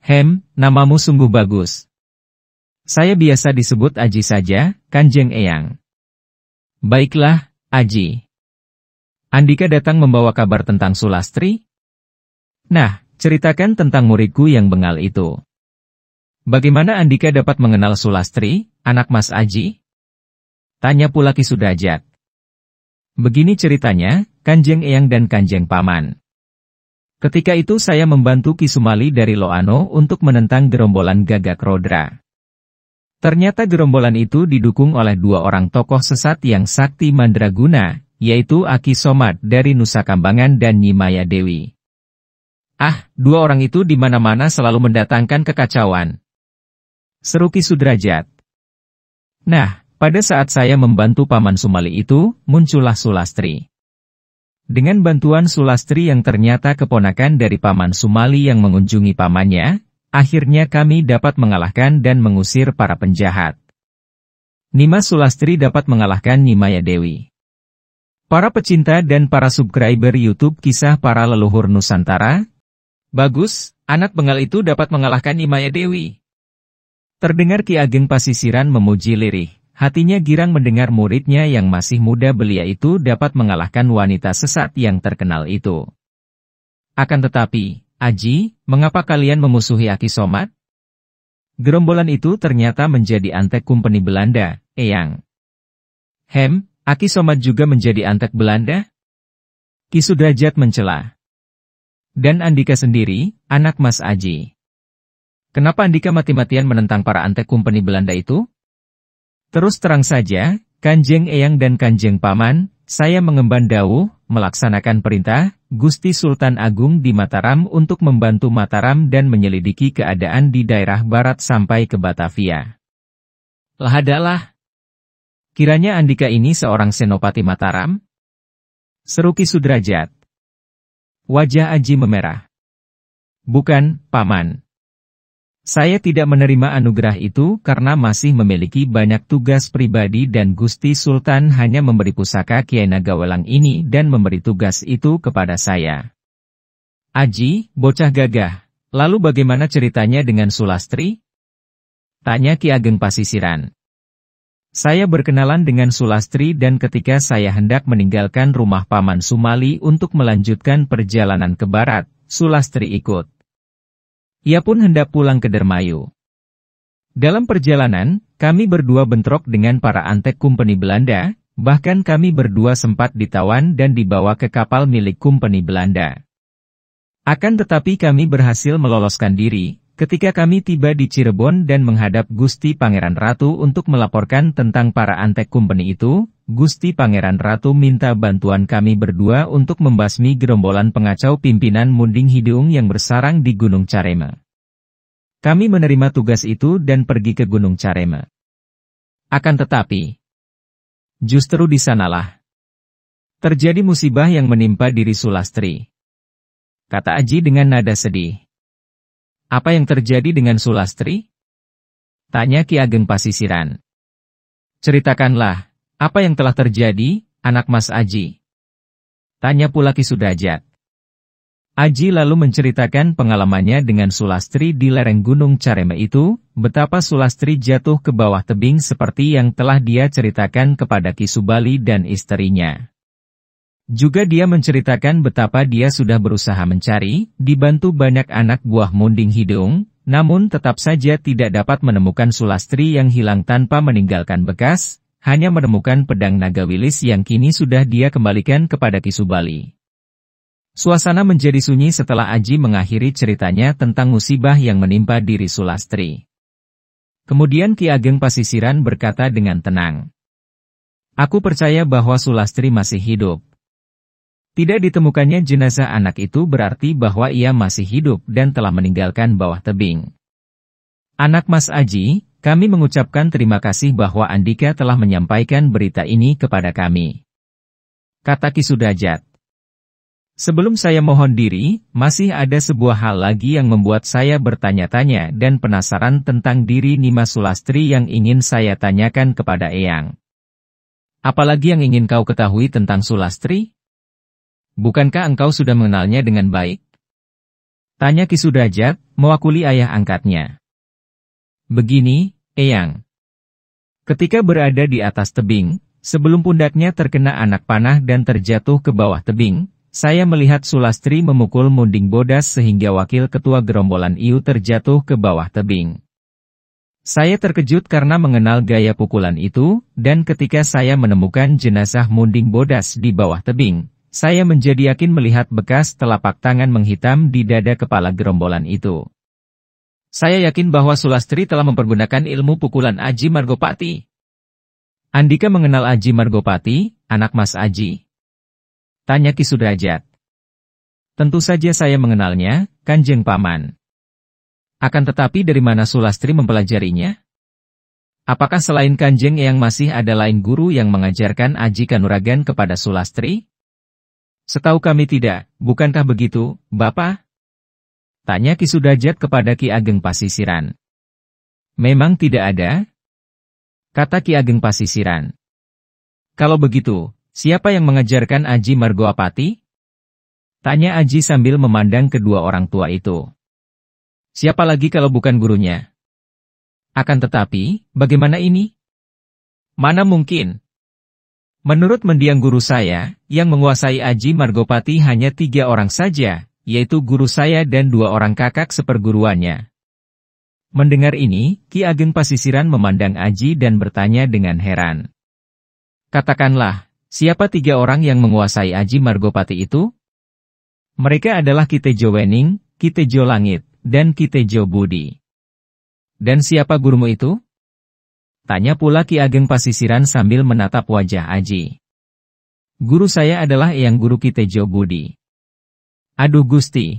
Hem, namamu sungguh bagus. Saya biasa disebut Aji saja, Kanjeng Eyang. Baiklah, Aji. Andika datang membawa kabar tentang Sulastri? Nah, ceritakan tentang muridku yang bengal itu. Bagaimana Andika dapat mengenal Sulastri, anak Mas Aji? Tanya pula Kisudajat. Begini ceritanya, Kanjeng Eyang dan Kanjeng Paman. Ketika itu saya membantu Kisumali dari Loano untuk menentang gerombolan Gagak Rodra. Ternyata gerombolan itu didukung oleh dua orang tokoh sesat yang sakti mandraguna, yaitu Aki Somad dari Nusa Kambangan dan Nyimaya Dewi. Ah, dua orang itu di mana-mana selalu mendatangkan kekacauan. Seru Ki Sudrajat. Nah, pada saat saya membantu Paman Sumali itu, muncullah Sulastri. Dengan bantuan Sulastri yang ternyata keponakan dari Paman Sumali yang mengunjungi pamannya, akhirnya kami dapat mengalahkan dan mengusir para penjahat. Nima Sulastri dapat mengalahkan Nimaya Dewi. Para pecinta dan para subscriber YouTube kisah para leluhur Nusantara? Bagus, anak bengal itu dapat mengalahkan Imaya Dewi. Terdengar Ki Ageng Pasisiran memuji lirih. Hatinya girang mendengar muridnya yang masih muda belia itu dapat mengalahkan wanita sesat yang terkenal itu. Akan tetapi, Aji, mengapa kalian memusuhi Aki Somat? Gerombolan itu ternyata menjadi antek kumpeni Belanda, Eyang. Hem, Aki Somad juga menjadi antek Belanda? Kisudrajat mencela. Dan Andika sendiri, anak Mas Aji. Kenapa Andika mati-matian menentang para antek kumpeni Belanda itu? Terus terang saja, Kanjeng Eyang dan Kanjeng Paman, saya mengemban Dawuh, melaksanakan perintah, Gusti Sultan Agung di Mataram untuk membantu Mataram dan menyelidiki keadaan di daerah barat sampai ke Batavia. Lahadalah. Kiranya Andika ini seorang senopati Mataram? Seru Ki Sudrajat. Wajah Aji memerah. Bukan, Paman. Saya tidak menerima anugerah itu karena masih memiliki banyak tugas pribadi dan Gusti Sultan hanya memberi pusaka Kiai Nagawelang ini dan memberi tugas itu kepada saya. Aji, bocah gagah. Lalu bagaimana ceritanya dengan Sulastri? Tanya Ki Ageng Pasisiran. Saya berkenalan dengan Sulastri dan ketika saya hendak meninggalkan rumah Paman Sumali untuk melanjutkan perjalanan ke barat, Sulastri ikut. Ia pun hendak pulang ke Dermayu. Dalam perjalanan, kami berdua bentrok dengan para antek kumpeni Belanda, bahkan kami berdua sempat ditawan dan dibawa ke kapal milik kumpeni Belanda. Akan tetapi kami berhasil meloloskan diri, Ketika kami tiba di Cirebon dan menghadap Gusti Pangeran Ratu untuk melaporkan tentang para antek company itu, Gusti Pangeran Ratu minta bantuan kami berdua untuk membasmi gerombolan pengacau pimpinan Munding Hidung yang bersarang di Gunung Carema. Kami menerima tugas itu dan pergi ke Gunung Carema. Akan tetapi, justru di sanalah terjadi musibah yang menimpa diri Sulastri. Kata Aji dengan nada sedih. Apa yang terjadi dengan Sulastri? Tanya Ki Ageng Pasisiran. Ceritakanlah, apa yang telah terjadi, anak Mas Aji? Tanya pula Ki Sudajat. Aji lalu menceritakan pengalamannya dengan Sulastri di lereng Gunung Careme itu, betapa Sulastri jatuh ke bawah tebing seperti yang telah dia ceritakan kepada Ki Subali dan istrinya. Juga dia menceritakan betapa dia sudah berusaha mencari, dibantu banyak anak buah munding hidung, namun tetap saja tidak dapat menemukan Sulastri yang hilang tanpa meninggalkan bekas, hanya menemukan pedang naga wilis yang kini sudah dia kembalikan kepada Kisubali. Suasana menjadi sunyi setelah Aji mengakhiri ceritanya tentang musibah yang menimpa diri Sulastri. Kemudian Ki Ageng Pasisiran berkata dengan tenang, Aku percaya bahwa Sulastri masih hidup, tidak ditemukannya jenazah anak itu berarti bahwa ia masih hidup dan telah meninggalkan bawah tebing. Anak Mas Aji, kami mengucapkan terima kasih bahwa Andika telah menyampaikan berita ini kepada kami. Kata Kisudajat. Sebelum saya mohon diri, masih ada sebuah hal lagi yang membuat saya bertanya-tanya dan penasaran tentang diri Nima Sulastri yang ingin saya tanyakan kepada Eyang. Apalagi yang ingin kau ketahui tentang Sulastri? Bukankah engkau sudah mengenalnya dengan baik? Tanya Kisudajat, mewakili ayah angkatnya. Begini, Eyang. Ketika berada di atas tebing, sebelum pundaknya terkena anak panah dan terjatuh ke bawah tebing, saya melihat Sulastri memukul munding bodas sehingga wakil ketua gerombolan IU terjatuh ke bawah tebing. Saya terkejut karena mengenal gaya pukulan itu, dan ketika saya menemukan jenazah munding bodas di bawah tebing, saya menjadi yakin melihat bekas telapak tangan menghitam di dada kepala gerombolan itu. Saya yakin bahwa Sulastri telah mempergunakan ilmu pukulan Aji Margopati. Andika mengenal Aji Margopati, anak Mas Aji. Tanya Ki Sudrajat. Tentu saja saya mengenalnya, Kanjeng Paman. Akan tetapi dari mana Sulastri mempelajarinya? Apakah selain Kanjeng yang masih ada lain guru yang mengajarkan Aji Kanuragan kepada Sulastri? Setahu kami tidak, bukankah begitu, Bapak? Tanya Ki Sudajat kepada Ki Ageng Pasisiran. Memang tidak ada? Kata Ki Ageng Pasisiran. Kalau begitu, siapa yang mengajarkan Aji Margoapati? Tanya Aji sambil memandang kedua orang tua itu. Siapa lagi kalau bukan gurunya? Akan tetapi, bagaimana ini? Mana mungkin, Menurut mendiang guru saya, yang menguasai Aji Margopati hanya tiga orang saja, yaitu guru saya dan dua orang kakak seperguruannya. Mendengar ini, Ki Ageng Pasisiran memandang Aji dan bertanya dengan heran. Katakanlah, siapa tiga orang yang menguasai Aji Margopati itu? Mereka adalah Kitejo Wening, Kitejo Langit, dan Kitejo Budi. Dan siapa gurumu itu? Tanya pula Ki Ageng Pasisiran sambil menatap wajah Aji. Guru saya adalah Eyang Guru Kitejo Budi. Aduh Gusti.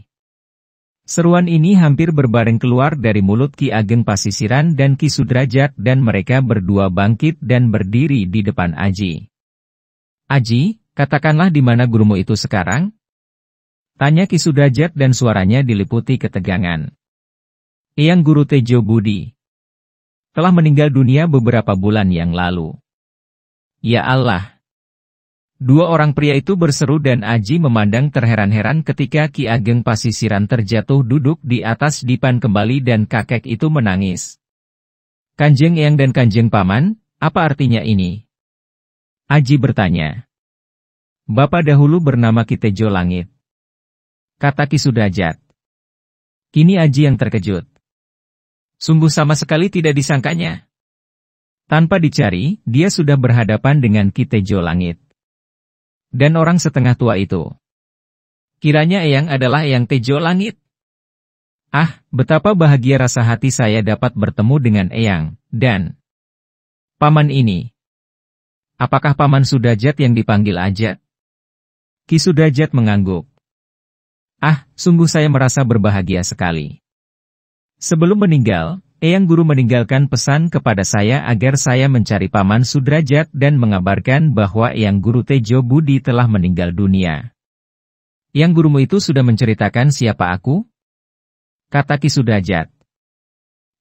Seruan ini hampir berbareng keluar dari mulut Ki Ageng Pasisiran dan Ki Sudrajat dan mereka berdua bangkit dan berdiri di depan Aji. Aji, katakanlah di mana gurumu itu sekarang? Tanya Ki Sudrajat dan suaranya diliputi ketegangan. Eyang Guru Tejo Budi telah meninggal dunia beberapa bulan yang lalu. Ya Allah! Dua orang pria itu berseru dan Aji memandang terheran-heran ketika Ki Ageng Pasisiran terjatuh duduk di atas dipan kembali dan kakek itu menangis. Kanjeng Eyang dan Kanjeng Paman, apa artinya ini? Aji bertanya. Bapak dahulu bernama Kitejo Langit. Kata Ki Sudajat. Kini Aji yang terkejut. Sungguh sama sekali tidak disangkanya. Tanpa dicari, dia sudah berhadapan dengan Kitejo Langit. Dan orang setengah tua itu. Kiranya Eyang adalah Eyang Tejo Langit. Ah, betapa bahagia rasa hati saya dapat bertemu dengan Eyang, dan Paman ini. Apakah Paman Sudajat yang dipanggil Ajat? Ki Sudajat mengangguk. Ah, sungguh saya merasa berbahagia sekali. Sebelum meninggal, Eyang Guru meninggalkan pesan kepada saya agar saya mencari Paman Sudrajat dan mengabarkan bahwa Eyang Guru Tejo Budi telah meninggal dunia. Yang gurumu itu sudah menceritakan siapa aku? Kata Ki Sudrajat.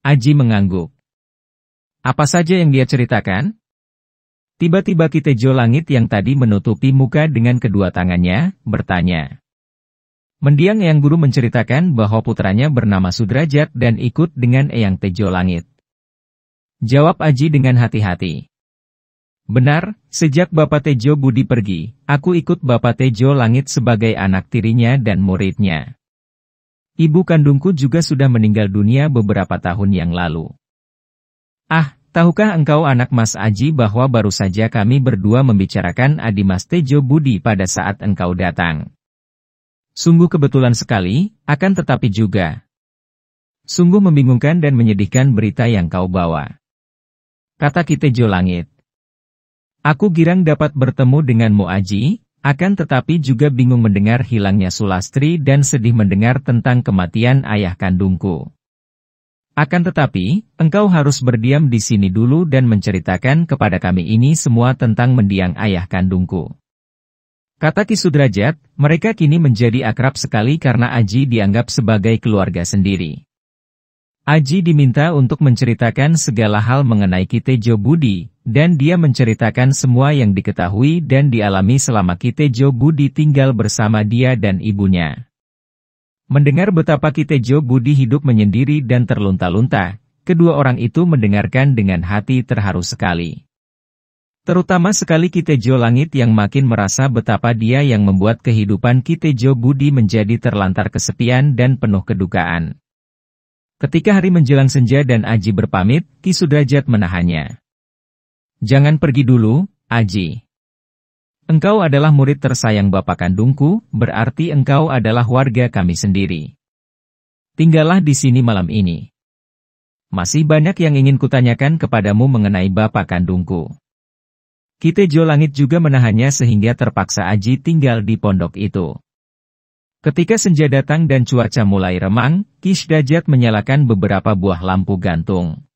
Aji mengangguk. Apa saja yang dia ceritakan? Tiba-tiba Ki Tejo Langit yang tadi menutupi muka dengan kedua tangannya, bertanya. Mendiang Eyang Guru menceritakan bahwa putranya bernama Sudrajat dan ikut dengan Eyang Tejo Langit. Jawab Aji dengan hati-hati. Benar, sejak Bapak Tejo Budi pergi, aku ikut Bapak Tejo Langit sebagai anak tirinya dan muridnya. Ibu kandungku juga sudah meninggal dunia beberapa tahun yang lalu. Ah, tahukah engkau anak Mas Aji bahwa baru saja kami berdua membicarakan Adi Mas Tejo Budi pada saat engkau datang. Sungguh kebetulan sekali, akan tetapi juga. Sungguh membingungkan dan menyedihkan berita yang kau bawa. Kata Kitejo Langit. Aku girang dapat bertemu denganmu Aji, akan tetapi juga bingung mendengar hilangnya Sulastri dan sedih mendengar tentang kematian ayah kandungku. Akan tetapi, engkau harus berdiam di sini dulu dan menceritakan kepada kami ini semua tentang mendiang ayah kandungku. Kata Ki Sudrajat, mereka kini menjadi akrab sekali karena Aji dianggap sebagai keluarga sendiri. Aji diminta untuk menceritakan segala hal mengenai Kitejo Budi, dan dia menceritakan semua yang diketahui dan dialami selama Kitejo Budi tinggal bersama dia dan ibunya. Mendengar betapa Kitejo Budi hidup menyendiri dan terlunta-lunta, kedua orang itu mendengarkan dengan hati terharu sekali. Terutama sekali Kitejo Langit yang makin merasa betapa dia yang membuat kehidupan Kitejo Budi menjadi terlantar kesepian dan penuh kedukaan. Ketika hari menjelang senja dan Aji berpamit, Ki Sudrajat menahannya. Jangan pergi dulu, Aji. Engkau adalah murid tersayang bapak kandungku, berarti engkau adalah warga kami sendiri. Tinggallah di sini malam ini. Masih banyak yang ingin kutanyakan kepadamu mengenai bapak kandungku. Kitejo Langit juga menahannya sehingga terpaksa Aji tinggal di pondok itu. Ketika senja datang dan cuaca mulai remang, Kishdajat menyalakan beberapa buah lampu gantung.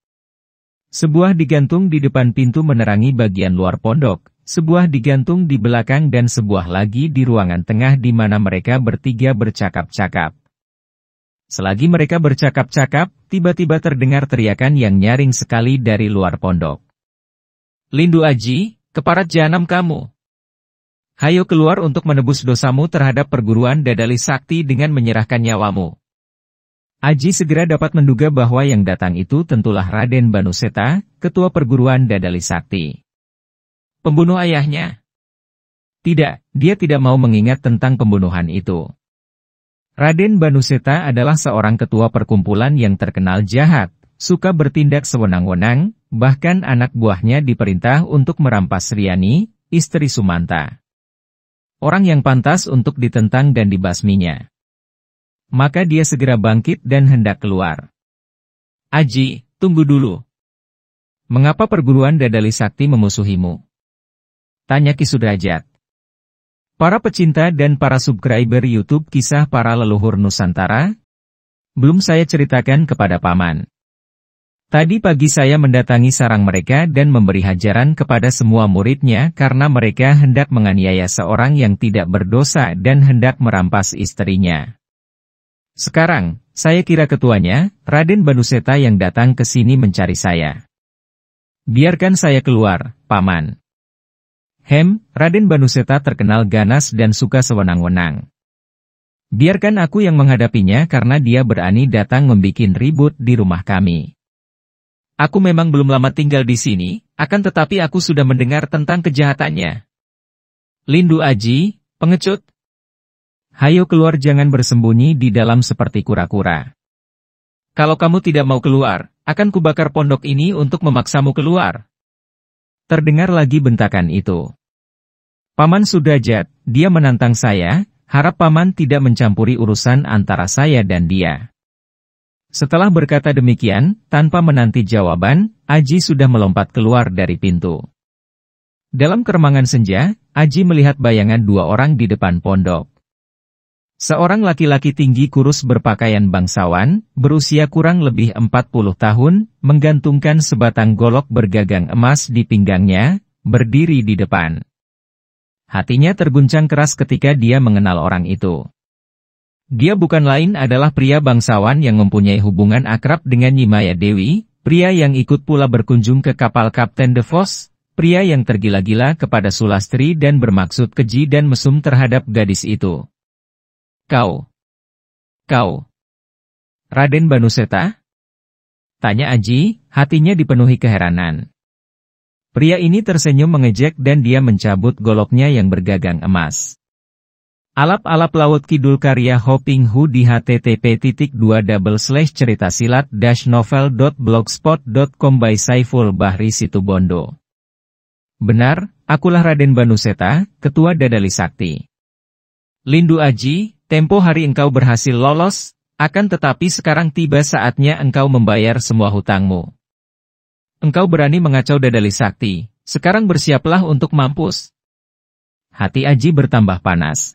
Sebuah digantung di depan pintu menerangi bagian luar pondok, sebuah digantung di belakang dan sebuah lagi di ruangan tengah di mana mereka bertiga bercakap-cakap. Selagi mereka bercakap-cakap, tiba-tiba terdengar teriakan yang nyaring sekali dari luar pondok. Lindu Aji, Keparat jahanam kamu. Hayo keluar untuk menebus dosamu terhadap perguruan Dadali Sakti dengan menyerahkan nyawamu. Aji segera dapat menduga bahwa yang datang itu tentulah Raden Banuseta, ketua perguruan Dadali Sakti. Pembunuh ayahnya. Tidak, dia tidak mau mengingat tentang pembunuhan itu. Raden Banuseta adalah seorang ketua perkumpulan yang terkenal jahat, suka bertindak sewenang-wenang, bahkan anak buahnya diperintah untuk merampas Riani, istri Sumanta. Orang yang pantas untuk ditentang dan dibasminya. Maka dia segera bangkit dan hendak keluar. Aji, tunggu dulu. Mengapa perguruan Dadali Sakti memusuhimu? Tanya Kisudrajat. Para pecinta dan para subscriber YouTube kisah para leluhur Nusantara, belum saya ceritakan kepada Paman. Tadi pagi saya mendatangi sarang mereka dan memberi hajaran kepada semua muridnya karena mereka hendak menganiaya seorang yang tidak berdosa dan hendak merampas istrinya. Sekarang, saya kira ketuanya, Raden Banuseta yang datang ke sini mencari saya. Biarkan saya keluar, Paman. Hem, Raden Banuseta terkenal ganas dan suka sewenang-wenang. Biarkan aku yang menghadapinya karena dia berani datang membuat ribut di rumah kami. Aku memang belum lama tinggal di sini, akan tetapi aku sudah mendengar tentang kejahatannya. Lindu Aji, pengecut. Hayo keluar jangan bersembunyi di dalam seperti kura-kura. Kalau kamu tidak mau keluar, akan kubakar pondok ini untuk memaksamu keluar. Terdengar lagi bentakan itu. Paman Sudajat, dia menantang saya, harap Paman tidak mencampuri urusan antara saya dan dia. Setelah berkata demikian, tanpa menanti jawaban, Aji sudah melompat keluar dari pintu. Dalam keremangan senja, Aji melihat bayangan dua orang di depan pondok. Seorang laki-laki tinggi kurus berpakaian bangsawan, berusia kurang lebih 40 tahun, menggantungkan sebatang golok bergagang emas di pinggangnya, berdiri di depan. Hatinya terguncang keras ketika dia mengenal orang itu. Dia bukan lain adalah pria bangsawan yang mempunyai hubungan akrab dengan Nyimaya Dewi, pria yang ikut pula berkunjung ke kapal Kapten Devos, pria yang tergila-gila kepada Sulastri dan bermaksud keji dan mesum terhadap gadis itu. Kau. Kau. Raden Banuseta? Tanya Aji, hatinya dipenuhi keheranan. Pria ini tersenyum mengejek dan dia mencabut goloknya yang bergagang emas. Alap-alap Laut Kidul karya Hoping Hu di http double slash cerita silat dash novel blogspot.com by Saiful Bahri Situbondo. Benar, akulah Raden Banuseta, Ketua Dadali Sakti. Lindu Aji, tempo hari engkau berhasil lolos, akan tetapi sekarang tiba saatnya engkau membayar semua hutangmu. Engkau berani mengacau Dadali Sakti, sekarang bersiaplah untuk mampus. Hati Aji bertambah panas.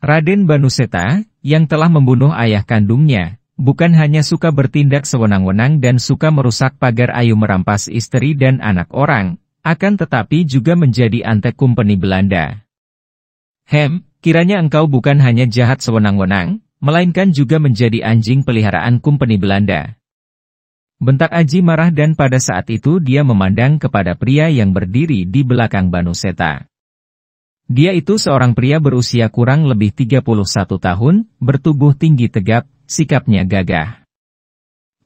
Raden Banuseta, yang telah membunuh ayah kandungnya, bukan hanya suka bertindak sewenang-wenang dan suka merusak pagar ayu merampas istri dan anak orang, akan tetapi juga menjadi antek peni Belanda. Hem, kiranya engkau bukan hanya jahat sewenang-wenang, melainkan juga menjadi anjing peliharaan kumpeni Belanda. Bentak Aji marah dan pada saat itu dia memandang kepada pria yang berdiri di belakang Banuseta. Dia itu seorang pria berusia kurang lebih 31 tahun, bertubuh tinggi tegap, sikapnya gagah.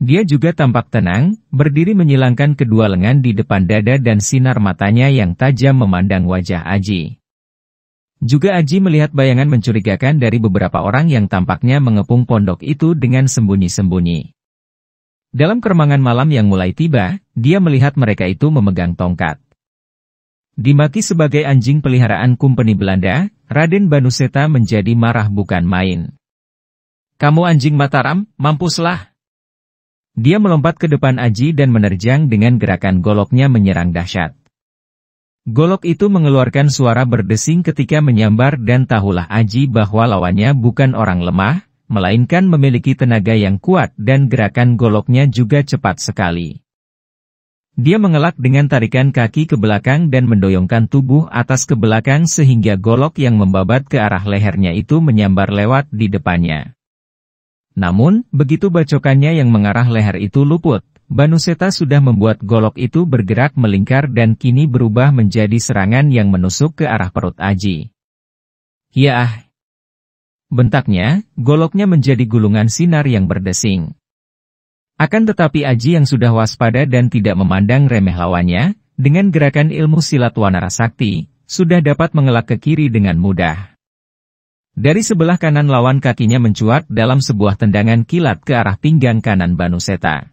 Dia juga tampak tenang, berdiri menyilangkan kedua lengan di depan dada dan sinar matanya yang tajam memandang wajah Aji. Juga Aji melihat bayangan mencurigakan dari beberapa orang yang tampaknya mengepung pondok itu dengan sembunyi-sembunyi. Dalam keremangan malam yang mulai tiba, dia melihat mereka itu memegang tongkat. Dimaki sebagai anjing peliharaan kumpeni Belanda, Raden Banuseta menjadi marah bukan main. Kamu anjing Mataram, mampuslah! Dia melompat ke depan Aji dan menerjang dengan gerakan goloknya menyerang dahsyat. Golok itu mengeluarkan suara berdesing ketika menyambar dan tahulah Aji bahwa lawannya bukan orang lemah, melainkan memiliki tenaga yang kuat dan gerakan goloknya juga cepat sekali. Dia mengelak dengan tarikan kaki ke belakang dan mendoyongkan tubuh atas ke belakang sehingga golok yang membabat ke arah lehernya itu menyambar lewat di depannya. Namun, begitu bacokannya yang mengarah leher itu luput, Banuseta sudah membuat golok itu bergerak melingkar dan kini berubah menjadi serangan yang menusuk ke arah perut Aji. Yah, iya Bentaknya, goloknya menjadi gulungan sinar yang berdesing. Akan tetapi Aji yang sudah waspada dan tidak memandang remeh lawannya, dengan gerakan ilmu silat wanara sakti, sudah dapat mengelak ke kiri dengan mudah. Dari sebelah kanan lawan kakinya mencuat dalam sebuah tendangan kilat ke arah pinggang kanan Banu Banuseta.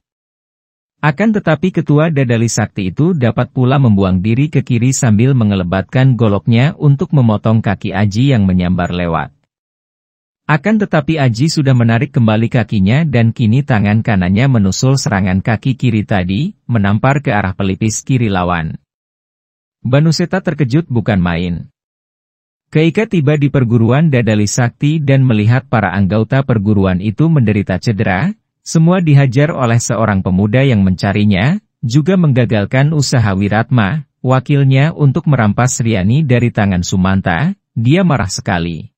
Akan tetapi ketua Dadali Sakti itu dapat pula membuang diri ke kiri sambil mengelebatkan goloknya untuk memotong kaki Aji yang menyambar lewat. Akan tetapi Aji sudah menarik kembali kakinya dan kini tangan kanannya menusul serangan kaki kiri tadi, menampar ke arah pelipis kiri lawan. Banuseta terkejut bukan main. Keika tiba di perguruan Dadali Sakti dan melihat para anggota perguruan itu menderita cedera, semua dihajar oleh seorang pemuda yang mencarinya, juga menggagalkan usaha Wiratma, wakilnya untuk merampas Riani dari tangan Sumanta, dia marah sekali.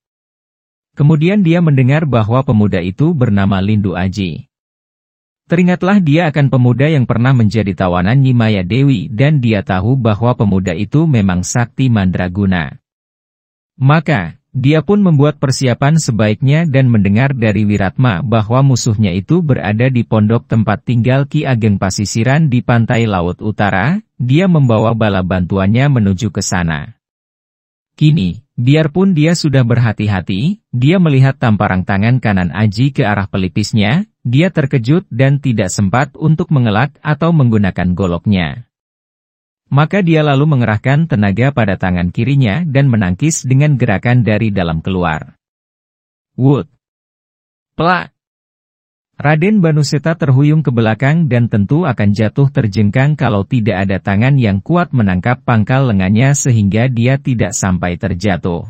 Kemudian dia mendengar bahwa pemuda itu bernama Lindu Aji. Teringatlah dia akan pemuda yang pernah menjadi tawanan Nyimaya Dewi dan dia tahu bahwa pemuda itu memang sakti mandraguna. Maka, dia pun membuat persiapan sebaiknya dan mendengar dari Wiratma bahwa musuhnya itu berada di pondok tempat tinggal Ki Ageng Pasisiran di pantai laut utara, dia membawa bala bantuannya menuju ke sana. Kini, Biarpun dia sudah berhati-hati, dia melihat tamparan tangan kanan Aji ke arah pelipisnya, dia terkejut dan tidak sempat untuk mengelak atau menggunakan goloknya. Maka dia lalu mengerahkan tenaga pada tangan kirinya dan menangkis dengan gerakan dari dalam keluar. Wood. Pelak. Raden Banuseta terhuyung ke belakang dan tentu akan jatuh terjengkang kalau tidak ada tangan yang kuat menangkap pangkal lengannya sehingga dia tidak sampai terjatuh.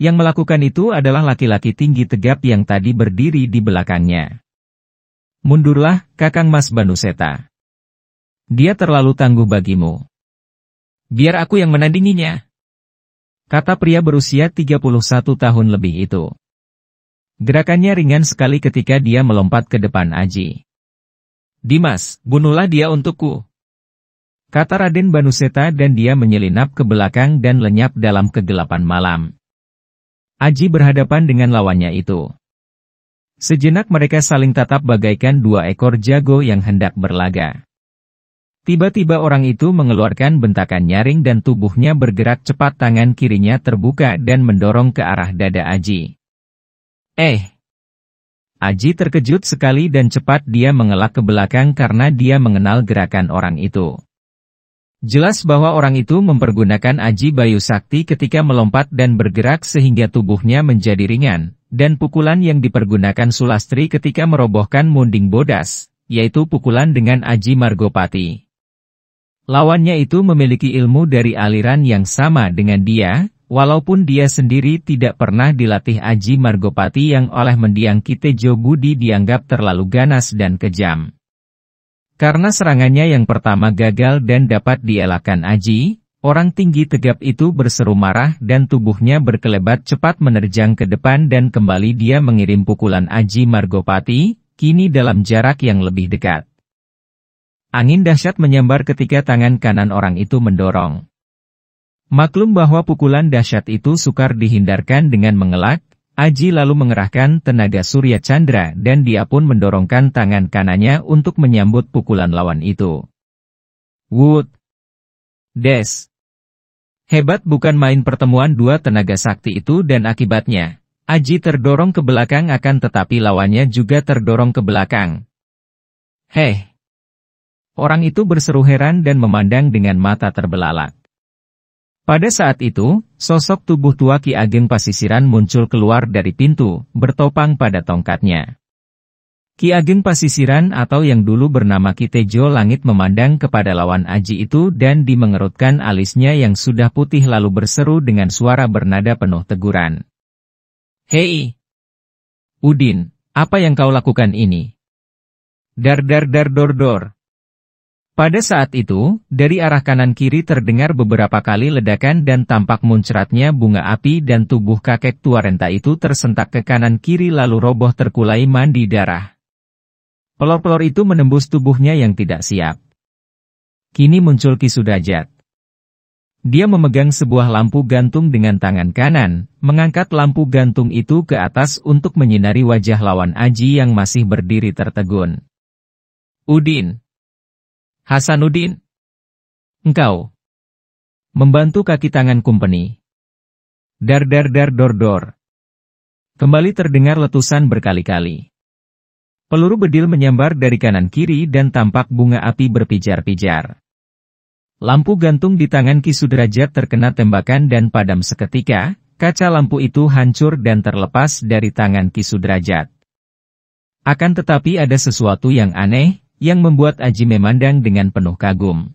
Yang melakukan itu adalah laki-laki tinggi tegap yang tadi berdiri di belakangnya. Mundurlah, Kakang Mas Banuseta. Dia terlalu tangguh bagimu. Biar aku yang menandinginya. Kata pria berusia 31 tahun lebih itu. Gerakannya ringan sekali ketika dia melompat ke depan Aji. Dimas, bunuhlah dia untukku. Kata Raden Banuseta dan dia menyelinap ke belakang dan lenyap dalam kegelapan malam. Aji berhadapan dengan lawannya itu. Sejenak mereka saling tatap bagaikan dua ekor jago yang hendak berlaga. Tiba-tiba orang itu mengeluarkan bentakan nyaring dan tubuhnya bergerak cepat tangan kirinya terbuka dan mendorong ke arah dada Aji. Eh. Aji terkejut sekali dan cepat dia mengelak ke belakang karena dia mengenal gerakan orang itu. Jelas bahwa orang itu mempergunakan Aji Bayu Sakti ketika melompat dan bergerak sehingga tubuhnya menjadi ringan, dan pukulan yang dipergunakan Sulastri ketika merobohkan munding bodas, yaitu pukulan dengan Aji Margopati. Lawannya itu memiliki ilmu dari aliran yang sama dengan dia, Walaupun dia sendiri tidak pernah dilatih Aji Margopati yang oleh mendiang Kitejo Budi dianggap terlalu ganas dan kejam. Karena serangannya yang pertama gagal dan dapat dielakkan Aji, orang tinggi tegap itu berseru marah dan tubuhnya berkelebat cepat menerjang ke depan dan kembali dia mengirim pukulan Aji Margopati, kini dalam jarak yang lebih dekat. Angin dahsyat menyambar ketika tangan kanan orang itu mendorong. Maklum bahwa pukulan dahsyat itu sukar dihindarkan dengan mengelak, Aji lalu mengerahkan tenaga Surya Chandra dan dia pun mendorongkan tangan kanannya untuk menyambut pukulan lawan itu. Wood. Des. Hebat bukan main pertemuan dua tenaga sakti itu dan akibatnya, Aji terdorong ke belakang akan tetapi lawannya juga terdorong ke belakang. Heh. Orang itu berseru heran dan memandang dengan mata terbelalak. Pada saat itu, sosok tubuh tua Ki Ageng Pasisiran muncul keluar dari pintu, bertopang pada tongkatnya. Ki Ageng Pasisiran atau yang dulu bernama Ki Tejo Langit memandang kepada lawan Aji itu dan dimengerutkan alisnya yang sudah putih lalu berseru dengan suara bernada penuh teguran. Hei! Udin, apa yang kau lakukan ini? Dar dar dar dor dor, pada saat itu, dari arah kanan kiri terdengar beberapa kali ledakan dan tampak muncratnya bunga api dan tubuh kakek tua renta itu tersentak ke kanan kiri lalu roboh terkulai mandi darah. Pelor-pelor itu menembus tubuhnya yang tidak siap. Kini muncul Kisudajat. Dia memegang sebuah lampu gantung dengan tangan kanan, mengangkat lampu gantung itu ke atas untuk menyinari wajah lawan Aji yang masih berdiri tertegun. Udin, Hasanuddin. Engkau. Membantu kaki tangan kumpeni. Dar dar dar dor dor. Kembali terdengar letusan berkali-kali. Peluru bedil menyambar dari kanan kiri dan tampak bunga api berpijar-pijar. Lampu gantung di tangan Ki Sudrajat terkena tembakan dan padam seketika, kaca lampu itu hancur dan terlepas dari tangan Ki Sudrajat. Akan tetapi ada sesuatu yang aneh, yang membuat Aji memandang dengan penuh kagum.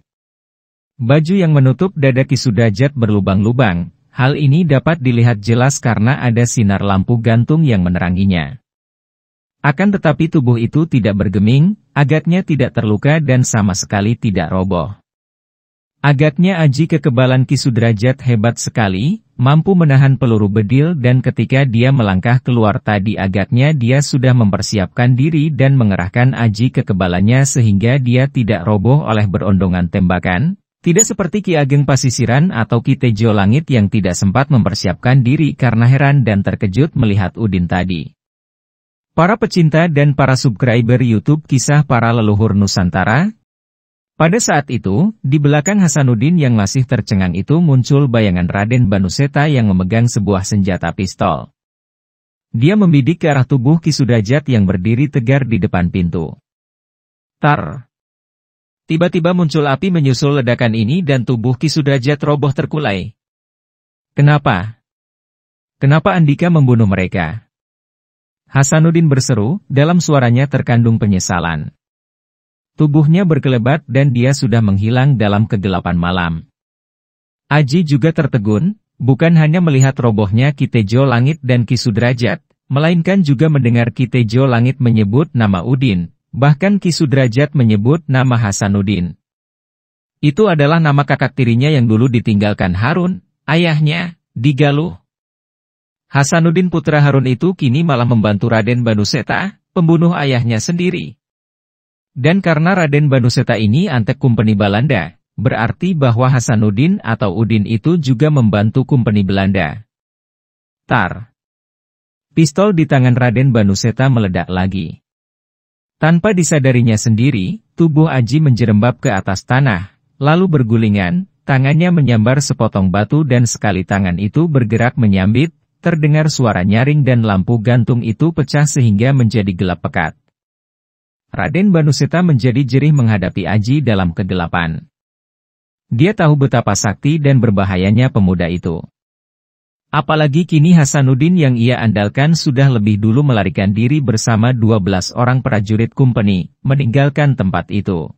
Baju yang menutup dada Kisudajat berlubang-lubang, hal ini dapat dilihat jelas karena ada sinar lampu gantung yang meneranginya. Akan tetapi tubuh itu tidak bergeming, agaknya tidak terluka dan sama sekali tidak roboh. Agaknya Aji kekebalan Kisudrajat hebat sekali, mampu menahan peluru bedil dan ketika dia melangkah keluar tadi agaknya dia sudah mempersiapkan diri dan mengerahkan aji kekebalannya sehingga dia tidak roboh oleh berondongan tembakan, tidak seperti Ki Ageng Pasisiran atau Ki Tejo Langit yang tidak sempat mempersiapkan diri karena heran dan terkejut melihat Udin tadi. Para pecinta dan para subscriber YouTube kisah para leluhur Nusantara, pada saat itu, di belakang Hasanuddin yang masih tercengang itu muncul bayangan Raden Banuseta yang memegang sebuah senjata pistol. Dia membidik ke arah tubuh Kisudajat yang berdiri tegar di depan pintu. Tar! Tiba-tiba muncul api menyusul ledakan ini dan tubuh Kisudajat roboh terkulai. Kenapa? Kenapa Andika membunuh mereka? Hasanuddin berseru, dalam suaranya terkandung penyesalan. Tubuhnya berkelebat dan dia sudah menghilang dalam kegelapan malam. Aji juga tertegun, bukan hanya melihat robohnya Kitejo Langit dan Kisudrajat, melainkan juga mendengar Kitejo Langit menyebut nama Udin, bahkan Kisudrajat menyebut nama Hasanuddin. Itu adalah nama kakak tirinya yang dulu ditinggalkan Harun, ayahnya, di Galuh. Hasanuddin putra Harun itu kini malah membantu Raden Banuseta, pembunuh ayahnya sendiri. Dan karena Raden Banuseta ini antek kumpeni Belanda, berarti bahwa Hasanuddin atau Udin itu juga membantu kumpeni Belanda. Tar. Pistol di tangan Raden Banuseta meledak lagi. Tanpa disadarinya sendiri, tubuh Aji menjerembab ke atas tanah, lalu bergulingan, tangannya menyambar sepotong batu dan sekali tangan itu bergerak menyambit, terdengar suara nyaring dan lampu gantung itu pecah sehingga menjadi gelap pekat. Raden Banuseta menjadi jerih menghadapi Aji dalam kegelapan. Dia tahu betapa sakti dan berbahayanya pemuda itu. Apalagi kini Hasanuddin yang ia andalkan sudah lebih dulu melarikan diri bersama 12 orang prajurit kumpeni, meninggalkan tempat itu.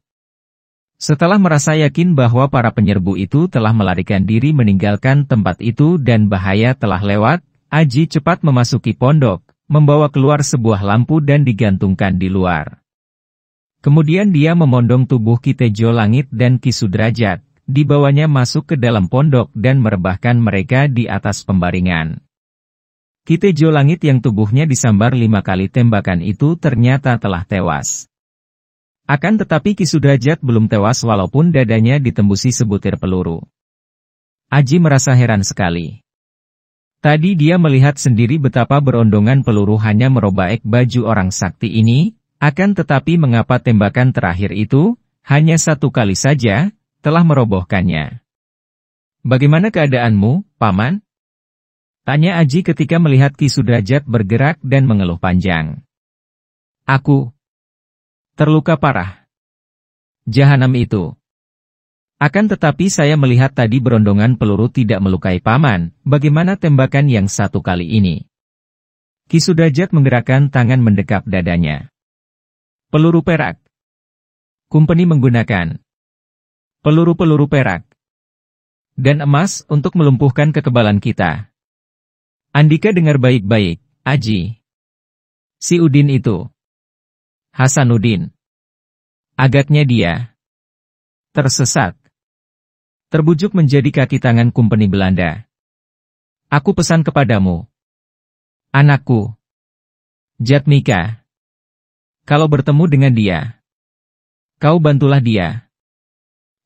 Setelah merasa yakin bahwa para penyerbu itu telah melarikan diri meninggalkan tempat itu dan bahaya telah lewat, Aji cepat memasuki pondok, membawa keluar sebuah lampu dan digantungkan di luar. Kemudian dia memondong tubuh Kitejo Langit dan Kisudrajat, dibawanya masuk ke dalam pondok dan merebahkan mereka di atas pembaringan. Kitejo Langit yang tubuhnya disambar lima kali tembakan itu ternyata telah tewas. Akan tetapi Kisudrajat belum tewas walaupun dadanya ditembusi sebutir peluru. Aji merasa heran sekali. Tadi dia melihat sendiri betapa berondongan peluru hanya merobek baju orang sakti ini, akan tetapi mengapa tembakan terakhir itu, hanya satu kali saja, telah merobohkannya. Bagaimana keadaanmu, Paman? Tanya Aji ketika melihat Ki Sudrajat bergerak dan mengeluh panjang. Aku terluka parah. Jahanam itu. Akan tetapi saya melihat tadi berondongan peluru tidak melukai paman, bagaimana tembakan yang satu kali ini? Ki Sudrajat menggerakkan tangan mendekap dadanya. Peluru perak. Company menggunakan peluru-peluru perak dan emas untuk melumpuhkan kekebalan kita. Andika dengar baik-baik, Aji. Si Udin itu. Hasanuddin. Agaknya dia. Tersesat. Terbujuk menjadi kaki tangan kumpeni Belanda. Aku pesan kepadamu. Anakku. Jatmika. Kalau bertemu dengan dia, kau bantulah dia.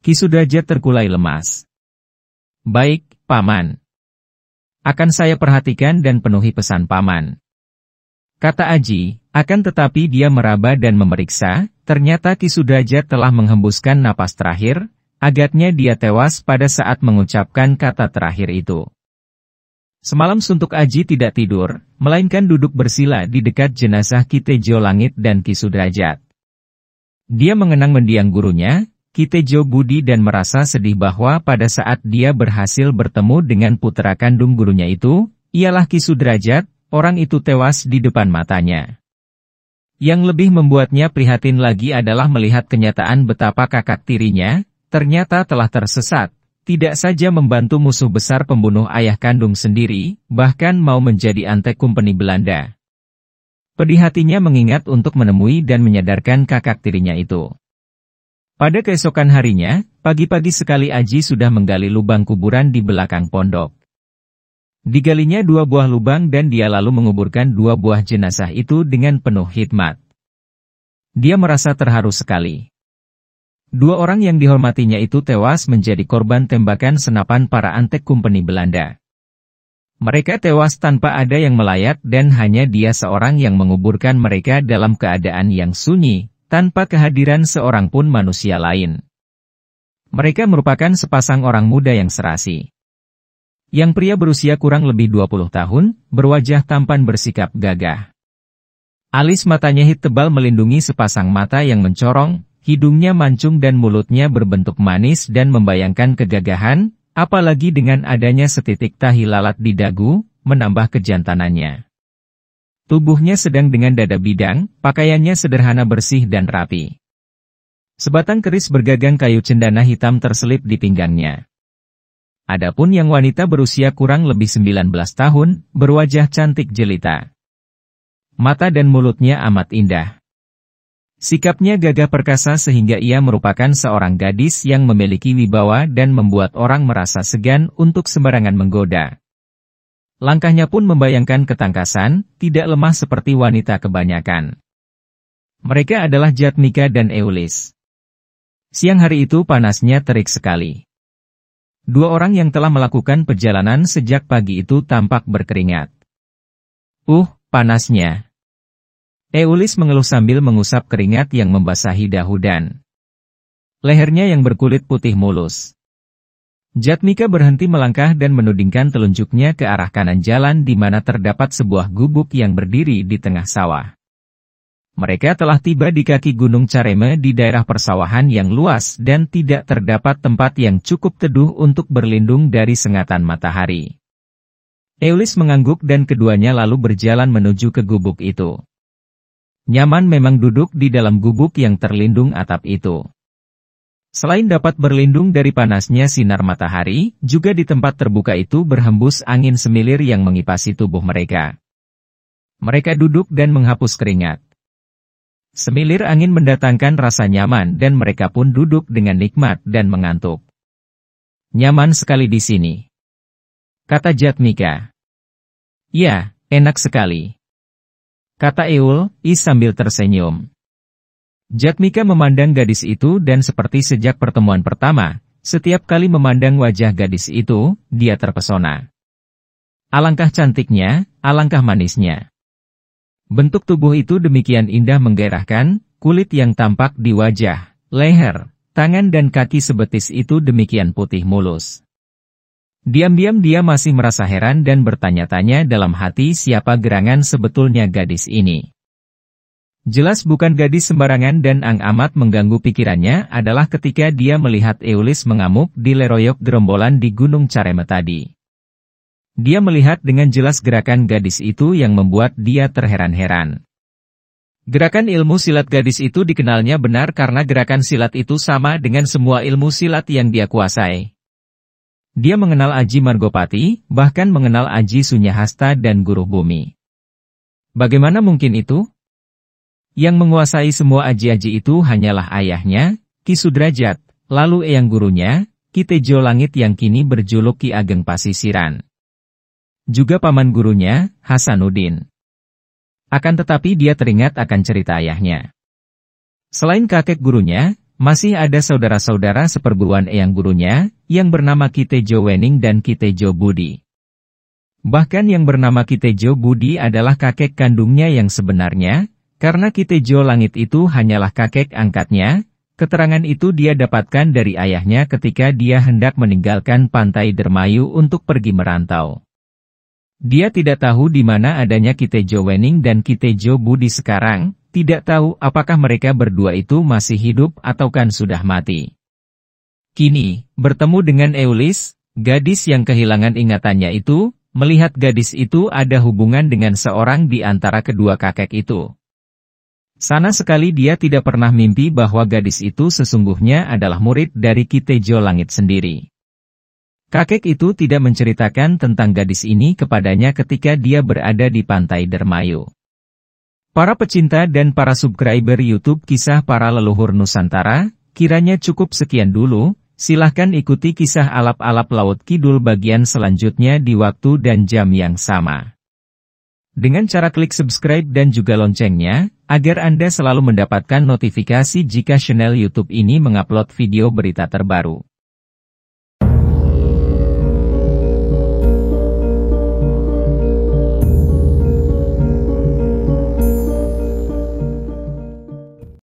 Kisudrajat terkulai lemas. Baik, Paman. Akan saya perhatikan dan penuhi pesan Paman. Kata Aji, akan tetapi dia meraba dan memeriksa, ternyata Kisudrajat telah menghembuskan napas terakhir, agatnya dia tewas pada saat mengucapkan kata terakhir itu. Semalam Suntuk Aji tidak tidur, melainkan duduk bersila di dekat jenazah Kitejo Langit dan Kisudrajat. Dia mengenang mendiang gurunya, Kitejo Budi dan merasa sedih bahwa pada saat dia berhasil bertemu dengan putra kandung gurunya itu, ialah Kisudrajat, orang itu tewas di depan matanya. Yang lebih membuatnya prihatin lagi adalah melihat kenyataan betapa kakak tirinya, ternyata telah tersesat, tidak saja membantu musuh besar pembunuh ayah kandung sendiri, bahkan mau menjadi antek peni Belanda. Pedih hatinya mengingat untuk menemui dan menyadarkan kakak tirinya itu. Pada keesokan harinya, pagi-pagi sekali Aji sudah menggali lubang kuburan di belakang pondok. Digalinya dua buah lubang dan dia lalu menguburkan dua buah jenazah itu dengan penuh hikmat. Dia merasa terharu sekali. Dua orang yang dihormatinya itu tewas menjadi korban tembakan senapan para antek kumpeni Belanda. Mereka tewas tanpa ada yang melayat dan hanya dia seorang yang menguburkan mereka dalam keadaan yang sunyi, tanpa kehadiran seorang pun manusia lain. Mereka merupakan sepasang orang muda yang serasi. Yang pria berusia kurang lebih 20 tahun, berwajah tampan bersikap gagah. Alis matanya hit tebal melindungi sepasang mata yang mencorong, hidungnya mancung dan mulutnya berbentuk manis dan membayangkan kegagahan, apalagi dengan adanya setitik tahi lalat di dagu, menambah kejantanannya. Tubuhnya sedang dengan dada bidang, pakaiannya sederhana bersih dan rapi. Sebatang keris bergagang kayu cendana hitam terselip di pinggangnya. Adapun yang wanita berusia kurang lebih 19 tahun, berwajah cantik jelita. Mata dan mulutnya amat indah. Sikapnya gagah perkasa sehingga ia merupakan seorang gadis yang memiliki wibawa dan membuat orang merasa segan untuk sembarangan menggoda. Langkahnya pun membayangkan ketangkasan, tidak lemah seperti wanita kebanyakan. Mereka adalah Jatnika dan Eulis. Siang hari itu panasnya terik sekali. Dua orang yang telah melakukan perjalanan sejak pagi itu tampak berkeringat. Uh, panasnya, Eulis mengeluh sambil mengusap keringat yang membasahi dahu dan lehernya yang berkulit putih mulus. Jatmika berhenti melangkah dan menudingkan telunjuknya ke arah kanan jalan di mana terdapat sebuah gubuk yang berdiri di tengah sawah. Mereka telah tiba di kaki Gunung Careme di daerah persawahan yang luas dan tidak terdapat tempat yang cukup teduh untuk berlindung dari sengatan matahari. Eulis mengangguk dan keduanya lalu berjalan menuju ke gubuk itu. Nyaman memang duduk di dalam gubuk yang terlindung atap itu. Selain dapat berlindung dari panasnya sinar matahari, juga di tempat terbuka itu berhembus angin semilir yang mengipasi tubuh mereka. Mereka duduk dan menghapus keringat. Semilir angin mendatangkan rasa nyaman dan mereka pun duduk dengan nikmat dan mengantuk. Nyaman sekali di sini. Kata Jatmika. Ya, enak sekali kata Eul, I sambil tersenyum. Jatmika memandang gadis itu dan seperti sejak pertemuan pertama, setiap kali memandang wajah gadis itu, dia terpesona. Alangkah cantiknya, alangkah manisnya. Bentuk tubuh itu demikian indah menggerahkan, kulit yang tampak di wajah, leher, tangan dan kaki sebetis itu demikian putih mulus. Diam-diam dia masih merasa heran dan bertanya-tanya dalam hati siapa gerangan sebetulnya gadis ini. Jelas bukan gadis sembarangan dan ang amat mengganggu pikirannya adalah ketika dia melihat Eulis mengamuk di leroyok gerombolan di Gunung Careme tadi. Dia melihat dengan jelas gerakan gadis itu yang membuat dia terheran-heran. Gerakan ilmu silat gadis itu dikenalnya benar karena gerakan silat itu sama dengan semua ilmu silat yang dia kuasai. Dia mengenal Aji Margopati, bahkan mengenal Aji Sunyahasta dan Guru Bumi. Bagaimana mungkin itu? Yang menguasai semua aji-aji itu hanyalah ayahnya, Ki Sudrajat, lalu eyang gurunya, Ki Tejo Langit yang kini berjuluk Ki Ageng Pasisiran. Juga paman gurunya, Hasanuddin. Akan tetapi dia teringat akan cerita ayahnya. Selain kakek gurunya, masih ada saudara-saudara seperguruan Eyang gurunya, yang bernama Kitejo Wening dan Kitejo Budi. Bahkan yang bernama Kitejo Budi adalah kakek kandungnya yang sebenarnya, karena Kitejo Langit itu hanyalah kakek angkatnya, keterangan itu dia dapatkan dari ayahnya ketika dia hendak meninggalkan pantai Dermayu untuk pergi merantau. Dia tidak tahu di mana adanya Kitejo Wening dan Kitejo Budi sekarang, tidak tahu apakah mereka berdua itu masih hidup kan sudah mati. Kini, bertemu dengan Eulis, gadis yang kehilangan ingatannya itu, melihat gadis itu ada hubungan dengan seorang di antara kedua kakek itu. Sana sekali dia tidak pernah mimpi bahwa gadis itu sesungguhnya adalah murid dari Kitejo Langit sendiri. Kakek itu tidak menceritakan tentang gadis ini kepadanya ketika dia berada di pantai Dermayu. Para pecinta dan para subscriber YouTube kisah para leluhur Nusantara, kiranya cukup sekian dulu, silahkan ikuti kisah alap-alap Laut Kidul bagian selanjutnya di waktu dan jam yang sama. Dengan cara klik subscribe dan juga loncengnya, agar Anda selalu mendapatkan notifikasi jika channel YouTube ini mengupload video berita terbaru.